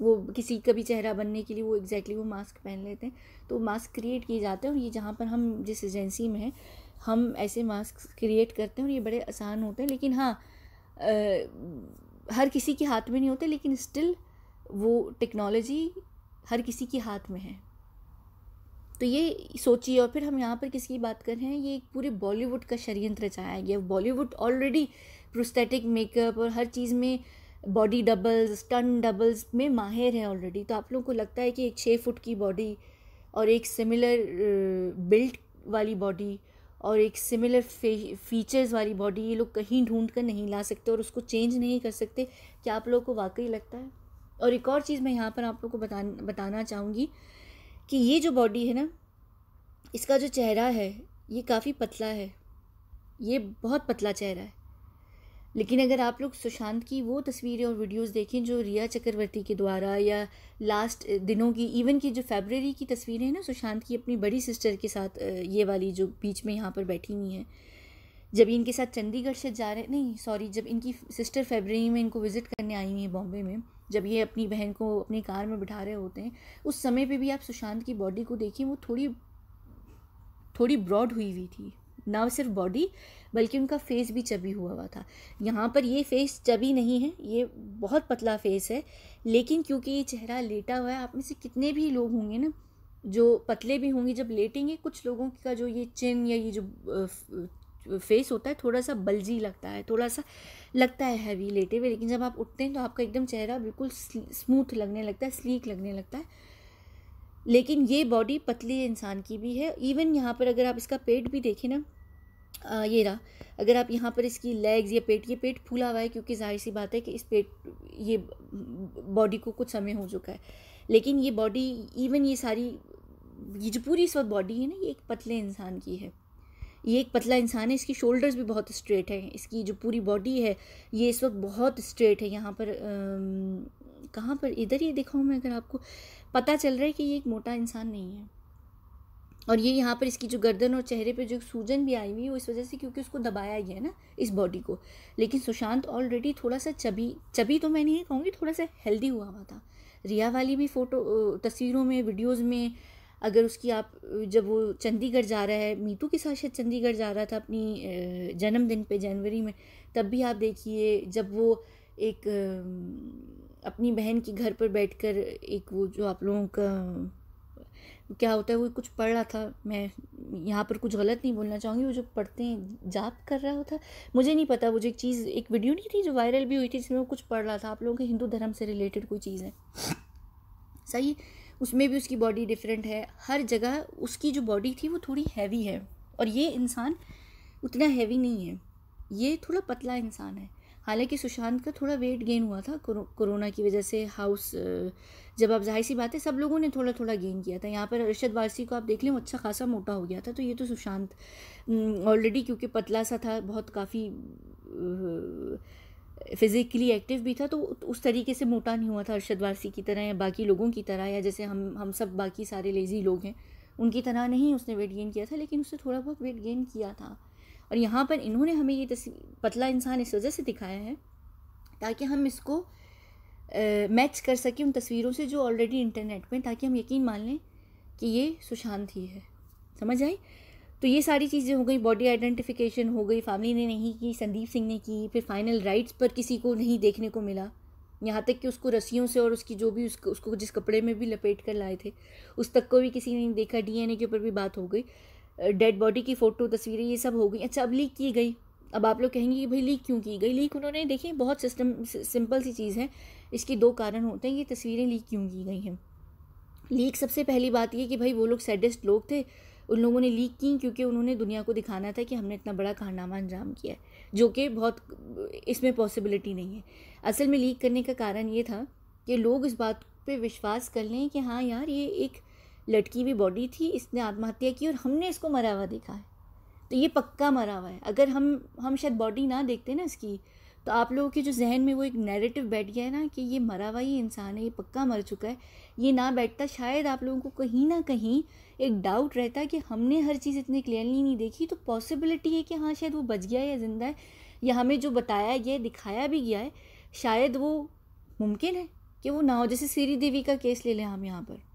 वो किसी का भी चेहरा बनने के लिए वो एग्जैक्टली exactly वो मास्क पहन लेते हैं तो मास्क क्रिएट किए जाते हैं और ये जहाँ पर हम जिस एजेंसी में हैं हम ऐसे मास्क क्रिएट करते हैं और ये बड़े आसान होते हैं लेकिन हाँ आ, हर किसी के हाथ में नहीं होते लेकिन स्टिल वो टेक्नोलॉजी हर किसी के हाथ में है तो ये सोचिए और फिर हम यहाँ पर किसकी बात कर रहे हैं ये एक पूरे बॉलीवुड का षडयंत्र चाया गया बॉलीवुड ऑलरेडी प्रोस्थेटिक मेकअप और हर चीज़ में बॉडी डबल्स टन डबल्स में माहिर हैं ऑलरेडी तो आप लोगों को लगता है कि एक छः फुट की बॉडी और एक सिमिलर बिल्ट uh, वाली बॉडी और एक सिमिलर फीचर्स वाली बॉडी ये लोग कहीं ढूंढ कर नहीं ला सकते और उसको चेंज नहीं कर सकते क्या आप लोगों को वाकई लगता है और एक और चीज़ मैं यहाँ पर आप लोग को बता बताना चाहूँगी कि ये जो बॉडी है ना इसका जो चेहरा है ये काफ़ी पतला है ये बहुत पतला चेहरा है लेकिन अगर आप लोग सुशांत की वो तस्वीरें और वीडियोस देखें जो रिया चक्रवर्ती के द्वारा या लास्ट दिनों की इवन की जो फेबररी की तस्वीरें हैं ना सुशांत की अपनी बड़ी सिस्टर के साथ ये वाली जो बीच में यहाँ पर बैठी हुई हैं जब इनके साथ चंडीगढ़ से जा रहे नहीं सॉरी जब इनकी सिस्टर फेबररी में इनको विज़िट करने आई हुई है बॉम्बे में जब ये अपनी बहन को अपनी कार में बिठा रहे होते हैं उस समय पर भी आप सुशांत की बॉडी को देखें वो थोड़ी थोड़ी ब्रॉड हुई हुई थी ना सिर्फ बॉडी बल्कि उनका फेस भी चबी हुआ हुआ था यहाँ पर ये फेस चबी नहीं है ये बहुत पतला फेस है लेकिन क्योंकि ये चेहरा लेटा हुआ है आप में से कितने भी लोग होंगे ना जो पतले भी होंगे जब लेटेंगे कुछ लोगों का जो ये चिन या ये जो फेस होता है थोड़ा सा बल्जी लगता है थोड़ा सा लगता है हैवी लेटे हुए लेकिन जब आप उठते हैं तो आपका एकदम चेहरा बिल्कुल स्मूथ लगने लगता है स्लीक लगने लगता है लेकिन ये बॉडी पतली इंसान की भी है इवन यहाँ पर अगर आप इसका पेट भी देखें ना आ, ये रहा अगर आप यहाँ पर इसकी लेग्स या पेट ये पेट फूला हुआ है क्योंकि जाहिर सी बात है कि इस पेट ये बॉडी को कुछ समय हो चुका है लेकिन ये बॉडी इवन ये सारी ये जो पूरी इस वक्त बॉडी है ना ये एक पतले इंसान की है ये एक पतला इंसान है इसकी शोल्डर्स भी बहुत स्ट्रेट हैं इसकी जो पूरी बॉडी है ये इस वक्त बहुत स्ट्रेट है यहाँ पर आ, कहाँ पर इधर ही दिखाऊँ मैं अगर आपको पता चल रहा है कि ये एक मोटा इंसान नहीं है और ये यहाँ पर इसकी जो गर्दन और चेहरे पे जो सूजन भी आई हुई है वो इस वजह से क्योंकि उसको दबाया गया है ना इस बॉडी को लेकिन सुशांत ऑलरेडी थोड़ा सा चबी चबी तो मैं नहीं कहूँगी थोड़ा सा हेल्दी हुआ हुआ था रिया वाली भी फ़ोटो तस्वीरों में वीडियोज़ में अगर उसकी आप जब वो चंडीगढ़ जा रहा है मीतू के साथ शायद चंडीगढ़ जा रहा था अपनी जन्मदिन पे जनवरी में तब भी आप देखिए जब वो एक अपनी बहन के घर पर बैठकर एक वो जो आप लोगों का क्या होता है वो कुछ पढ़ रहा था मैं यहाँ पर कुछ गलत नहीं बोलना चाहूँगी वो जो पढ़ते हैं जाप कर रहा होता मुझे नहीं पता मुझे एक चीज़ एक वीडियो नहीं थी जो वायरल भी हुई थी जिसमें वो कुछ पढ़ रहा था आप लोगों के हिंदू धर्म से रिलेटेड कोई चीज़ है सही उसमें भी उसकी बॉडी डिफरेंट है हर जगह उसकी जो बॉडी थी वो थोड़ी हैवी है और ये इंसान उतना हैवी नहीं है ये थोड़ा पतला इंसान है हालांकि सुशांत का थोड़ा वेट गेन हुआ था कोरोना की वजह से हाउस जब आप जाहिर सी बात है सब लोगों ने थोड़ा थोड़ा गेन किया था यहाँ पर अरशद वारसी को आप देख लें अच्छा खासा मोटा हो गया था तो ये तो सुशांत ऑलरेडी क्योंकि पतला सा था बहुत काफ़ी फिज़िकली एक्टिव भी था तो उस तरीके से मोटा नहीं हुआ था अरशद वारसी की तरह या बाकी लोगों की तरह या जैसे हम हम सब बाकी सारे लेज़ी लोग हैं उनकी तरह नहीं उसने वेट गेन किया था लेकिन उसने थोड़ा बहुत वेट गेन किया था और यहाँ पर इन्होंने हमें ये तस्वीर पतला इंसान इस वजह से दिखाया है ताकि हम इसको मैच कर सकें उन तस्वीरों से जो ऑलरेडी इंटरनेट में ताकि हम यकीन मान लें कि ये सुशांत ही है समझ आई तो ये सारी चीज़ें हो गई बॉडी आइडेंटिफिकेशन हो गई फैमिली ने नहीं की संदीप सिंह ने की फिर फाइनल राइट्स पर किसी को नहीं देखने को मिला यहाँ तक कि उसको रस्सियों से और उसकी जो भी उसको उसको जिस कपड़े में भी लपेट कर लाए थे उस तक को भी किसी ने नहीं देखा डीएनए के ऊपर भी बात हो गई डेड बॉडी की फ़ोटो तस्वीरें ये सब हो गई अच्छा अब लीक की गई अब आप लोग कहेंगे कि भाई लीक क्यों की गई लीक उन्होंने देखिए बहुत सिस्टम सिंपल सी चीज़ है इसके दो कारण होते हैं ये तस्वीरें लीक क्यों की गई हैं लीक सबसे पहली बात ये कि भाई वो लोग सैडेस्ट लोग थे उन लोगों ने लीक की क्योंकि उन्होंने दुनिया को दिखाना था कि हमने इतना बड़ा कारनामा अंजाम किया है जो कि बहुत इसमें पॉसिबिलिटी नहीं है असल में लीक करने का कारण ये था कि लोग इस बात पे विश्वास कर लें कि हाँ यार ये एक लटकी हुई बॉडी थी इसने आत्महत्या की और हमने इसको मरा हुआ देखा है तो ये पक्का मरा हुआ है अगर हम हम शायद बॉडी ना देखते ना इसकी तो आप लोगों के जो जहन में वो एक नैरेटिव बैठ गया है ना कि ये मरा हुआ ही इंसान है ये पक्का मर चुका है ये ना बैठता शायद आप लोगों को कहीं ना कहीं एक डाउट रहता कि हमने हर चीज़ इतनी क्लियरली नहीं देखी तो पॉसिबिलिटी है कि हाँ शायद वो बच गया या ज़िंदा है या हमें जो बताया गया है दिखाया भी गया है शायद वो मुमकिन है कि वो ना हो जैसे श्री देवी का केस ले लें हम यहाँ पर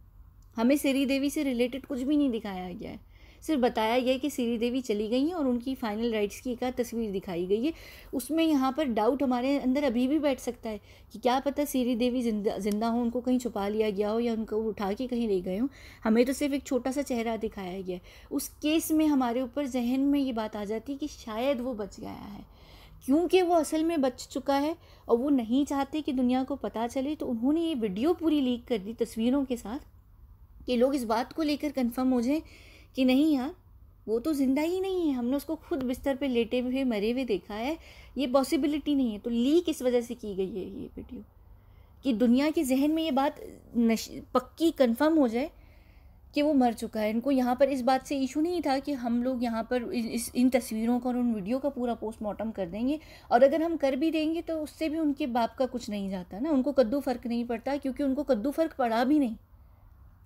हमें श्री देवी से रिलेटेड कुछ भी नहीं दिखाया गया है सिर्फ बताया गया है कि श्री देवी चली गई हैं और उनकी फाइनल राइट्स की एक तस्वीर दिखाई गई है उसमें यहाँ पर डाउट हमारे अंदर अभी भी बैठ सकता है कि क्या पता श्री देवी जिंदा जिंदा हो उनको कहीं छुपा लिया गया हो या उनको उठा के कहीं ले गए हों हमें तो सिर्फ एक छोटा सा चेहरा दिखाया गया है उस केस में हमारे ऊपर जहन में ये बात आ जाती है कि शायद वो बच गया है क्योंकि वो असल में बच चुका है और वो नहीं चाहते कि दुनिया को पता चले तो उन्होंने ये वीडियो पूरी लीक कर दी तस्वीरों के साथ कि लोग इस बात को लेकर कंफर्म हो जाएं कि नहीं यार वो तो ज़िंदा ही नहीं है हमने उसको खुद बिस्तर पे लेटे हुए मरे हुए देखा है ये पॉसिबिलिटी नहीं है तो लीक इस वजह से की गई है ये वीडियो कि दुनिया के जहन में ये बात पक्की कंफर्म हो जाए कि वो मर चुका है इनको यहाँ पर इस बात से इशू नहीं था कि हम लोग यहाँ पर इस इन तस्वीरों का और उन वीडियो का पूरा पोस्टमार्टम कर देंगे और अगर हम कर भी देंगे तो उससे भी उनके बाप का कुछ नहीं जाता ना उनको कद्दू फ़र्क नहीं पड़ता क्योंकि उनको कद्दू फ़र्क पड़ा भी नहीं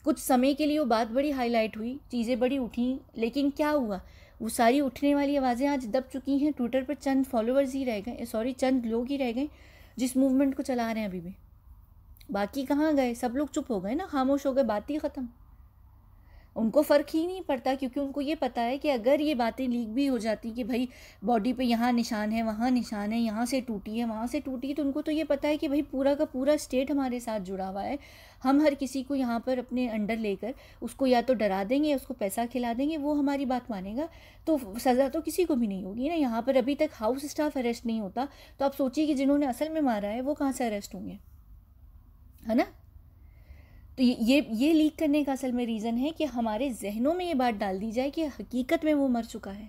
कुछ समय के लिए वो बात बड़ी हाईलाइट हुई चीज़ें बड़ी उठी लेकिन क्या हुआ वो सारी उठने वाली आवाज़ें आज दब चुकी हैं ट्विटर पर चंद फॉलोअर्स ही रह गए सॉरी चंद लोग ही रह गए जिस मूवमेंट को चला रहे हैं अभी भी बाकी कहाँ गए सब लोग चुप हो गए ना खामोश हो गए बात ही ख़त्म उनको फ़र्क ही नहीं पड़ता क्योंकि उनको ये पता है कि अगर ये बातें लीक भी हो जाती कि भाई बॉडी पे यहाँ निशान है वहाँ निशान है यहाँ से टूटी है वहाँ से टूटी है तो उनको तो ये पता है कि भाई पूरा का पूरा स्टेट हमारे साथ जुड़ा हुआ है हम हर किसी को यहाँ पर अपने अंडर लेकर उसको या तो डरा देंगे उसको पैसा खिला देंगे वो हमारी बात मानेगा तो सज़ा तो किसी को भी नहीं होगी ना यहाँ पर अभी तक हाउस स्टाफ अरेस्ट नहीं होता तो आप सोचिए कि जिन्होंने असल में मारा है वो कहाँ से अरेस्ट होंगे है ना तो ये ये लीक करने का असल में रीज़न है कि हमारे जहनों में ये बात डाल दी जाए कि हकीकत में वो मर चुका है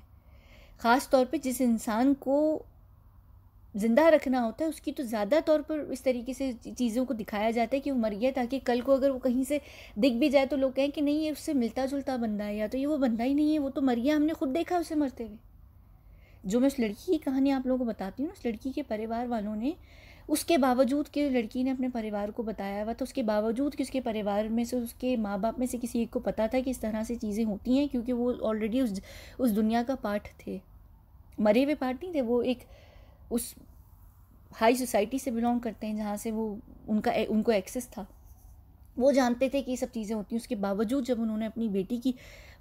ख़ास तौर पे जिस इंसान को ज़िंदा रखना होता है उसकी तो ज़्यादा तौर पर इस तरीके से चीज़ों को दिखाया जाता है कि वो मर गया ताकि कल को अगर वो कहीं से दिख भी जाए तो लोग कहें कि नहीं ये उससे मिलता जुलता बंदा है या तो ये वो बंदा ही नहीं है वो तो मर गया हमने खुद देखा उसे मरते हुए जो मैं उस लड़की की कहानी आप लोगों को बताती हूँ उस लड़की के परिवार वालों ने उसके बावजूद कि लड़की ने अपने परिवार को बताया हुआ था तो उसके बावजूद कि उसके परिवार में से उसके माँ बाप में से किसी एक को पता था कि इस तरह से चीज़ें होती हैं क्योंकि वो ऑलरेडी उस उस दुनिया का पार्ट थे मरे हुए पार्ट नहीं थे वो एक उस हाई सोसाइटी से बिलोंग करते हैं जहाँ से वो उनका उनको एक्सेस था वो जानते थे कि ये सब चीज़ें होती हैं उसके बावजूद जब उन्होंने अपनी बेटी की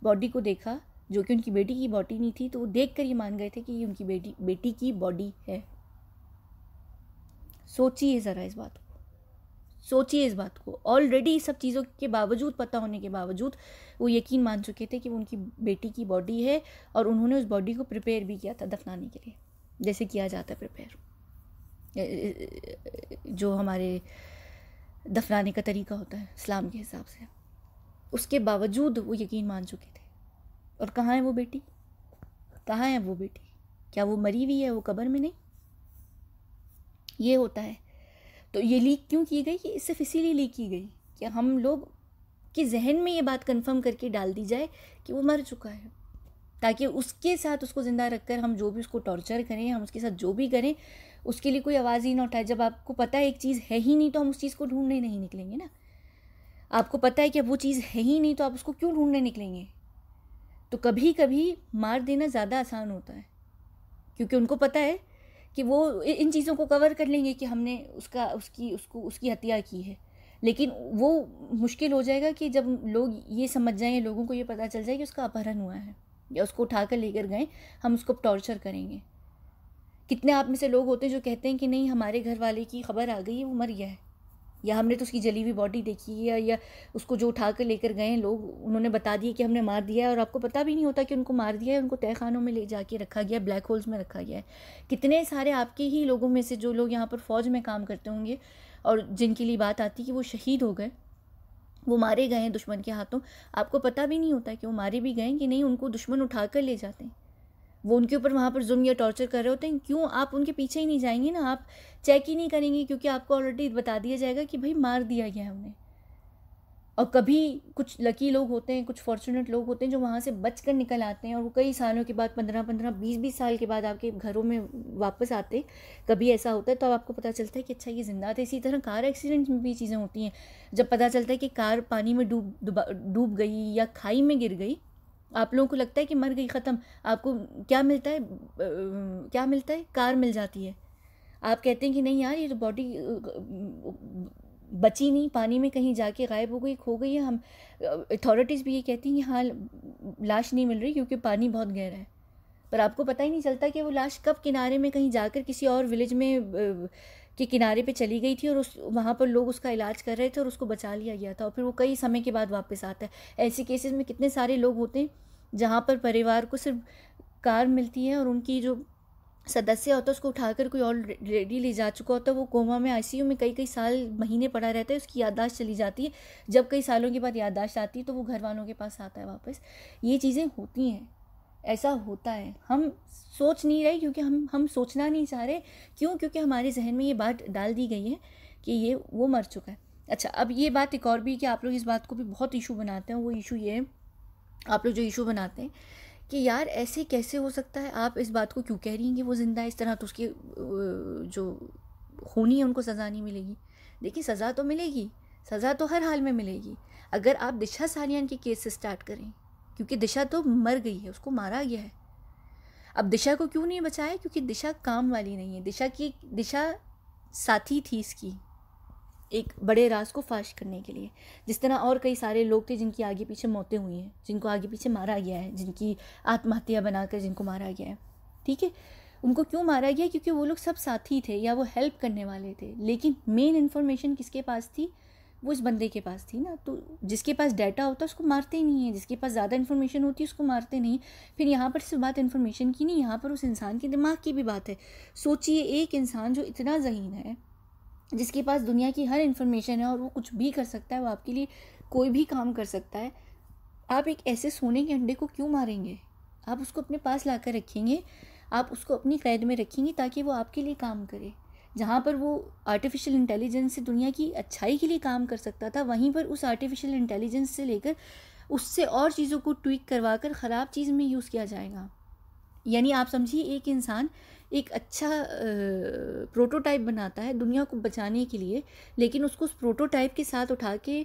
बॉडी को देखा जो कि उनकी बेटी की बॉडी नहीं थी तो वो देख कर ये मान गए थे कि ये उनकी बेटी बेटी की बॉडी है सोचिए ज़रा इस बात को सोचिए इस बात को ऑलरेडी सब चीज़ों के बावजूद पता होने के बावजूद वो यकीन मान चुके थे कि वो उनकी बेटी की बॉडी है और उन्होंने उस बॉडी को प्रिपेयर भी किया था दफनाने के लिए जैसे किया जाता है प्रिपेयर जो हमारे दफनाने का तरीका होता है इस्लाम के हिसाब से उसके बावजूद वो यकीन मान चुके थे और कहाँ है वो बेटी कहाँ है वो बेटी क्या वो मरी हुई है वो कब्र में नहीं ये होता है तो ये लीक क्यों की गई ये सिर्फ इसीलिए लीक की गई कि हम लोग के जहन में ये बात कंफर्म करके डाल दी जाए कि वो मर चुका है ताकि उसके साथ उसको ज़िंदा रखकर हम जो भी उसको टॉर्चर करें हम उसके साथ जो भी करें उसके लिए कोई आवाज़ ही ना उठाए जब आपको पता है एक चीज़ है ही नहीं तो हम उस चीज़ को ढूंढने नहीं निकलेंगे ना आपको पता है कि अब वो चीज़ है ही नहीं तो आप उसको क्यों ढूंढने निकलेंगे तो कभी कभी मार देना ज़्यादा आसान होता है क्योंकि उनको पता है कि वो इन चीज़ों को कवर कर लेंगे कि हमने उसका उसकी उसको उसकी हत्या की है लेकिन वो मुश्किल हो जाएगा कि जब लोग ये समझ जाएँ लोगों को ये पता चल जाए कि उसका अपहरण हुआ है या उसको उठा कर लेकर गए हम उसको टॉर्चर करेंगे कितने आप में से लोग होते हैं जो कहते हैं कि नहीं हमारे घर वाले की खबर आ गई है वो मर गया है या हमने तो उसकी जली हुई बॉडी देखी है या, उसको जो उठा कर लेकर गए लोग उन्होंने बता दिया कि हमने मार दिया है और आपको पता भी नहीं होता कि उनको मार दिया है उनको तय खानों में ले जाके रखा गया ब्लैक होल्स में रखा गया है कितने सारे आपके ही लोगों में से जो लोग यहाँ पर फ़ौज में काम करते होंगे और जिनके लिए बात आती कि वो शहीद हो गए वो मारे गए हैं दुश्मन के हाथों आपको पता भी नहीं होता कि वो मारे भी गए कि नहीं उनको दुश्मन उठा कर ले जाते हैं वो उनके ऊपर वहाँ पर जुर्म या टॉर्चर कर रहे होते हैं क्यों आप उनके पीछे ही नहीं जाएंगे ना आप चेक ही नहीं करेंगे क्योंकि आपको ऑलरेडी बता दिया जाएगा कि भाई मार दिया गया है उन्हें और कभी कुछ लकी लोग होते हैं कुछ फॉर्चुनेट लोग होते हैं जो वहाँ से बच कर निकल आते हैं और वो कई सालों के बाद पंद्रह पंद्रह बीस बीस साल के बाद आपके घरों में वापस आते कभी ऐसा होता है तो आपको पता चलता है कि अच्छा ये जिंदा थे इसी तरह कार एक्सीडेंट में भी चीज़ें होती हैं जब पता चलता है कि कार पानी में डूब डूब गई या खाई में गिर गई आप लोगों को लगता है कि मर गई ख़त्म आपको क्या मिलता है क्या मिलता है कार मिल जाती है आप कहते हैं कि नहीं यार ये तो बॉडी बची नहीं पानी में कहीं जाके गायब हो गई खो गई है हम अथॉरिटीज़ भी ये कहती हैं कि हाँ लाश नहीं मिल रही क्योंकि पानी बहुत गहरा है पर आपको पता ही नहीं चलता कि वो लाश कब किनारे में कहीं जाकर किसी और विलेज में के किनारे पे चली गई थी और उस वहाँ पर लोग उसका इलाज कर रहे थे और उसको बचा लिया गया था और फिर वो कई समय के बाद वापस आता है ऐसे केसेस में कितने सारे लोग होते हैं जहाँ पर परिवार को सिर्फ कार मिलती है और उनकी जो सदस्य होता है उसको उठाकर कोई रेडी ले जा चुका होता है वो कोमा में आईसीयू में कई कई साल महीने पड़ा रहता है उसकी याददाश्त चली जाती है जब कई सालों के बाद याददाश्त आती है तो वो घर वालों के पास आता है वापस ये चीज़ें होती हैं ऐसा होता है हम सोच नहीं रहे क्योंकि हम हम सोचना नहीं चाह रहे क्यों क्योंकि हमारे जहन में ये बात डाल दी गई है कि ये वो मर चुका है अच्छा अब ये बात एक और भी कि आप लोग इस बात को भी बहुत इशू बनाते हैं वो इशू ये है आप लोग जो इशू बनाते हैं कि यार ऐसे कैसे हो सकता है आप इस बात को क्यों कह रही हैं कि वो ज़िंदा है इस तरह तो उसकी जो खूनी है उनको सज़ा नहीं मिलेगी देखिए सज़ा तो मिलेगी सज़ा तो हर हाल में मिलेगी अगर आप दिशा सालियान के केस से स्टार्ट करें क्योंकि दिशा तो मर गई है उसको मारा गया है अब दिशा को क्यों नहीं बचाया क्योंकि दिशा काम वाली नहीं है दिशा की दिशा साथी थी इसकी एक बड़े राज को फाश करने के लिए जिस तरह और कई सारे लोग थे जिनकी आगे पीछे मौतें हुई हैं जिनको आगे पीछे मारा गया है जिनकी आत्महत्या बनाकर जिनको मारा गया है ठीक है उनको क्यों मारा गया क्योंकि वो लोग सब साथी थे या वो हेल्प करने वाले थे लेकिन मेन इन्फॉर्मेशन किसके पास थी वो इस बंदे के पास थी ना तो जिसके पास डाटा होता है उसको मारते ही नहीं है जिसके पास ज़्यादा इन्फॉर्मेशन होती है उसको मारते नहीं फिर यहाँ पर सिर्फ बात इन्फॉर्मेशन की नहीं यहाँ पर उस इंसान के दिमाग की भी बात है सोचिए एक इंसान जो इतना जहीन है जिसके पास दुनिया की हर इन्फॉर्मेशन है और वो कुछ भी कर सकता है वो आपके लिए कोई भी काम कर सकता है आप एक ऐसे सोने के अंडे को क्यों मारेंगे आप उसको अपने पास ला कर रखेंगे आप उसको अपनी कैद में रखेंगे ताकि वो आपके लिए काम करे जहाँ पर वो आर्टिफिशियल इंटेलिजेंस से दुनिया की अच्छाई के लिए काम कर सकता था वहीं पर उस आर्टिफिशियल इंटेलिजेंस से लेकर उससे और चीज़ों को ट्विक करवा कर ख़राब चीज़ में यूज़ किया जाएगा यानी आप समझिए एक इंसान एक अच्छा प्रोटोटाइप बनाता है दुनिया को बचाने के लिए लेकिन उसको उस प्रोटोटाइप के साथ उठा के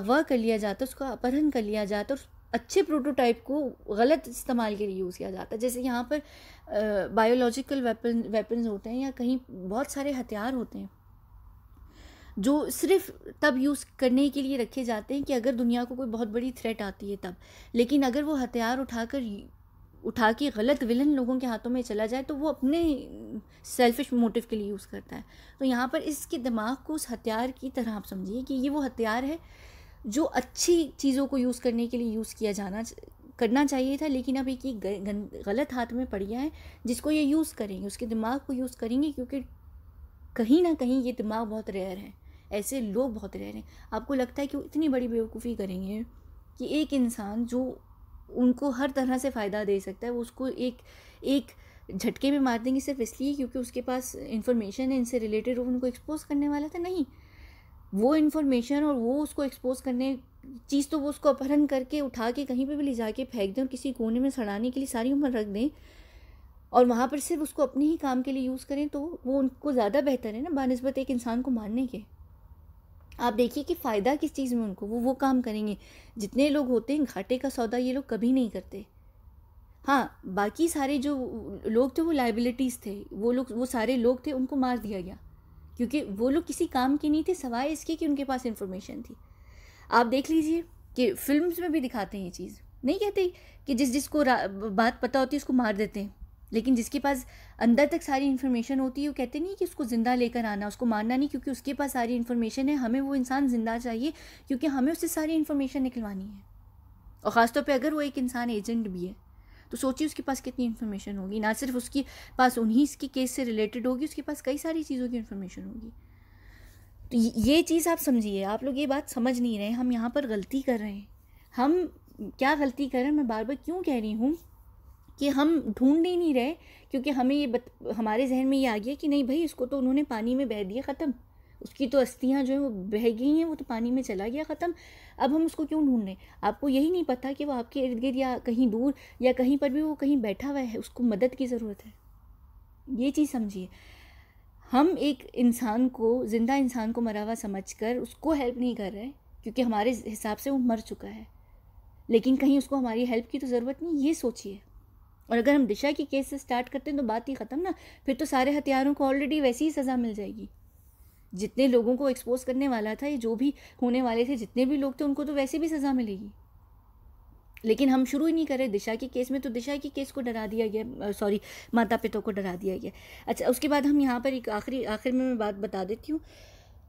अगवा कर लिया जाता है उसका अपहरण कर लिया जाता है अच्छे प्रोटोटाइप को गलत इस्तेमाल के लिए यूज़ किया जाता है जैसे यहाँ पर बायोलॉजिकल वेपन वेपन्स होते हैं या कहीं बहुत सारे हथियार होते हैं जो सिर्फ तब यूज़ करने के लिए रखे जाते हैं कि अगर दुनिया को कोई बहुत बड़ी थ्रेट आती है तब लेकिन अगर वो हथियार उठाकर उठा के गलत विलन लोगों के हाथों में चला जाए तो वो अपने सेल्फिश मोटिव के लिए यूज़ करता है तो यहाँ पर इसके दिमाग को उस हथियार की तरह आप समझिए कि ये वो हथियार है जो अच्छी चीज़ों को यूज़ करने के लिए यूज़ किया जाना करना चाहिए था लेकिन अब एक ये गलत हाथ में पड़ गया है जिसको ये यूज़ करेंगे उसके दिमाग को यूज़ करेंगे क्योंकि कहीं ना कहीं ये दिमाग बहुत रेयर है ऐसे लोग बहुत रेयर हैं आपको लगता है कि वो इतनी बड़ी बेवकूफ़ी करेंगे कि एक इंसान जो उनको हर तरह से फ़ायदा दे सकता है वो उसको एक एक झटके में मार देंगे सिर्फ इसलिए क्योंकि उसके पास इंफॉर्मेशन है इनसे रिलेटेड वो उनको एक्सपोज करने वाला था नहीं वो इन्फॉर्मेशन और वो उसको एक्सपोज करने चीज़ तो वो उसको अपहरण करके उठा के कहीं पे भी ले जाके फेंक दें और किसी कोने में सड़ाने के लिए सारी उम्र रख दें और वहाँ पर सिर्फ उसको अपने ही काम के लिए यूज़ करें तो वो उनको ज़्यादा बेहतर है ना बानस्बत एक इंसान को मारने के आप देखिए कि फ़ायदा किस चीज़ में उनको वो वो काम करेंगे जितने लोग होते हैं घाटे का सौदा ये लोग कभी नहीं करते हाँ बाकी सारे जो लोग थे वो लाइबिलिटीज़ थे वो लोग वो सारे लोग थे उनको मार दिया गया क्योंकि वो लोग किसी काम के नहीं थे सवाए इसके कि उनके पास इन्फॉर्मेशन थी आप देख लीजिए कि फिल्म में भी दिखाते हैं ये चीज़ नहीं कहते कि जिस जिसको बात पता होती है उसको मार देते हैं लेकिन जिसके पास अंदर तक सारी इन्फॉर्मेशन होती है वो कहते नहीं कि उसको ज़िंदा लेकर आना उसको मारना नहीं क्योंकि उसके पास सारी इन्फॉर्मेशन है हमें वो इंसान ज़िंदा चाहिए क्योंकि हमें उससे सारी इन्फॉर्मेशन निकलवानी है और ख़ासतौर पर अगर वो एक इंसान एजेंट भी है तो सोचिए उसके पास कितनी इन्फॉर्मेशन होगी ना सिर्फ उसके पास उन्हीं के केस से रिलेटेड होगी उसके पास कई सारी चीज़ों की इन्फॉर्मेशन होगी तो ये चीज़ आप समझिए आप लोग ये बात समझ नहीं रहे हम यहाँ पर गलती कर रहे हैं हम क्या गलती कर रहे हैं मैं बार बार क्यों कह रही हूँ कि हम ढूंढ ही नहीं रहे क्योंकि हमें ये बत, हमारे जहन में ये आ गया कि नहीं भाई इसको तो उन्होंने पानी में बह दिया ख़त्म उसकी तो अस्थियाँ जो हैं वो बह गई हैं वो तो पानी में चला गया ख़त्म अब हम उसको क्यों ढूंढ रहे हैं आपको यही नहीं पता कि वो आपके इर्द गिर्द या कहीं दूर या कहीं पर भी वो कहीं बैठा हुआ है उसको मदद की ज़रूरत है ये चीज़ समझिए हम एक इंसान को ज़िंदा इंसान को मरा हुआ समझ कर उसको हेल्प नहीं कर रहे क्योंकि हमारे हिसाब से वो मर चुका है लेकिन कहीं उसको हमारी हेल्प की तो ज़रूरत नहीं ये सोचिए और अगर हम दिशा की केस से स्टार्ट करते हैं तो बात ही ख़त्म ना फिर तो सारे हथियारों को ऑलरेडी वैसी ही सज़ा मिल जाएगी जितने लोगों को एक्सपोज करने वाला था ये जो भी होने वाले थे जितने भी लोग थे उनको तो वैसे भी सज़ा मिलेगी लेकिन हम शुरू ही नहीं कर रहे दिशा के केस में तो दिशा के केस को डरा दिया गया सॉरी माता पिता को डरा दिया गया अच्छा उसके बाद हम यहाँ पर एक आखिरी आखिर में मैं बात बता देती हूँ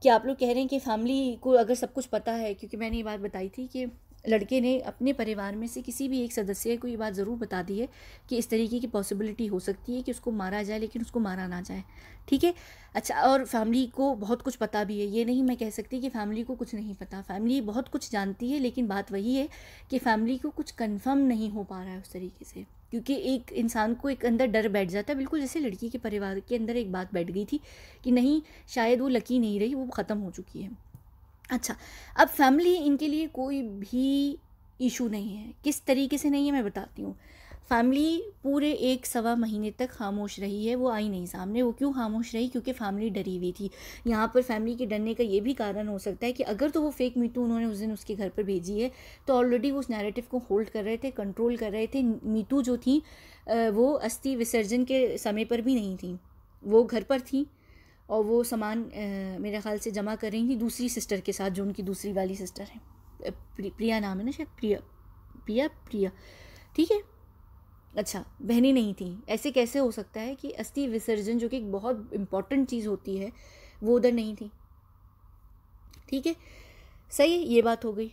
कि आप लोग कह रहे हैं कि फैमिली को अगर सब कुछ पता है क्योंकि मैंने ये बात बताई थी कि लड़के ने अपने परिवार में से किसी भी एक सदस्य को ये बात ज़रूर बता दी है कि इस तरीके की पॉसिबिलिटी हो सकती है कि उसको मारा जाए लेकिन उसको मारा ना जाए ठीक है अच्छा और फैमिली को बहुत कुछ पता भी है ये नहीं मैं कह सकती कि फैमिली को कुछ नहीं पता फैमिली बहुत कुछ जानती है लेकिन बात वही है कि फैमिली को कुछ कन्फर्म नहीं हो पा रहा है उस तरीके से क्योंकि एक इंसान को एक अंदर डर बैठ जाता है बिल्कुल जैसे लड़की के परिवार के अंदर एक बात बैठ गई थी कि नहीं शायद वो लकी नहीं रही वो ख़त्म हो चुकी है अच्छा अब फैमिली इनके लिए कोई भी इशू नहीं है किस तरीके से नहीं है मैं बताती हूँ फैमिली पूरे एक सवा महीने तक खामोश रही है वो आई नहीं सामने वो क्यों खामोश रही क्योंकि फैमिली डरी हुई थी यहाँ पर फैमिली के डरने का ये भी कारण हो सकता है कि अगर तो वो फेक मीटू उन्होंने उस दिन उसके घर पर भेजी है तो ऑलरेडी वो उस नैरेटिव को होल्ड कर रहे थे कंट्रोल कर रहे थे मीटू जो थी वो अस्थि विसर्जन के समय पर भी नहीं थी वो घर पर थी और वो सामान मेरे ख्याल से जमा कर रही थी दूसरी सिस्टर के साथ जो उनकी दूसरी वाली सिस्टर है प्रिया नाम है ना शायद प्रिया प्रिया प्रिया ठीक है अच्छा बहनी नहीं थी ऐसे कैसे हो सकता है कि अस्थि विसर्जन जो कि एक बहुत इम्पॉर्टेंट चीज़ होती है वो उधर नहीं थी ठीक है सही है ये बात हो गई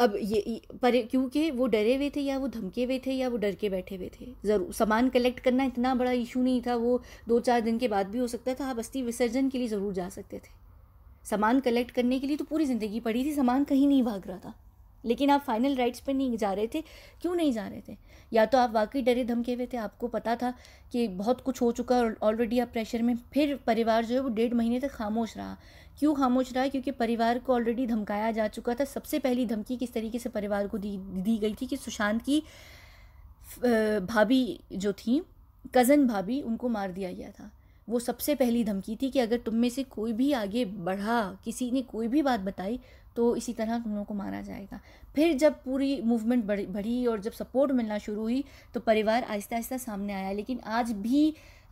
अब ये पर क्योंकि वो डरे हुए थे या वो धमके हुए थे या वो डर के बैठे हुए थे ज़रूर सामान कलेक्ट करना इतना बड़ा इशू नहीं था वो दो चार दिन के बाद भी हो सकता था आप अस्थि विसर्जन के लिए ज़रूर जा सकते थे सामान कलेक्ट करने के लिए तो पूरी ज़िंदगी पड़ी थी सामान कहीं नहीं भाग रहा था लेकिन आप फाइनल राइट्स पर नहीं जा रहे थे क्यों नहीं जा रहे थे या तो आप वाकई डरे धमके हुए थे आपको पता था कि बहुत कुछ हो चुका और ऑलरेडी आप प्रेशर में फिर परिवार जो है वो डेढ़ महीने तक खामोश रहा क्यों खामोश रहा है क्योंकि परिवार को ऑलरेडी धमकाया जा चुका था सबसे पहली धमकी किस तरीके से परिवार को दी दी गई थी कि सुशांत की भाभी जो थी कज़न भाभी उनको मार दिया गया था वो सबसे पहली धमकी थी कि अगर तुम में से कोई भी आगे बढ़ा किसी ने कोई भी बात बताई तो इसी तरह उन लोगों को मारा जाएगा फिर जब पूरी मूवमेंट बढ़ी और जब सपोर्ट मिलना शुरू हुई तो परिवार आहिस्ता आहिस्ता सामने आया लेकिन आज भी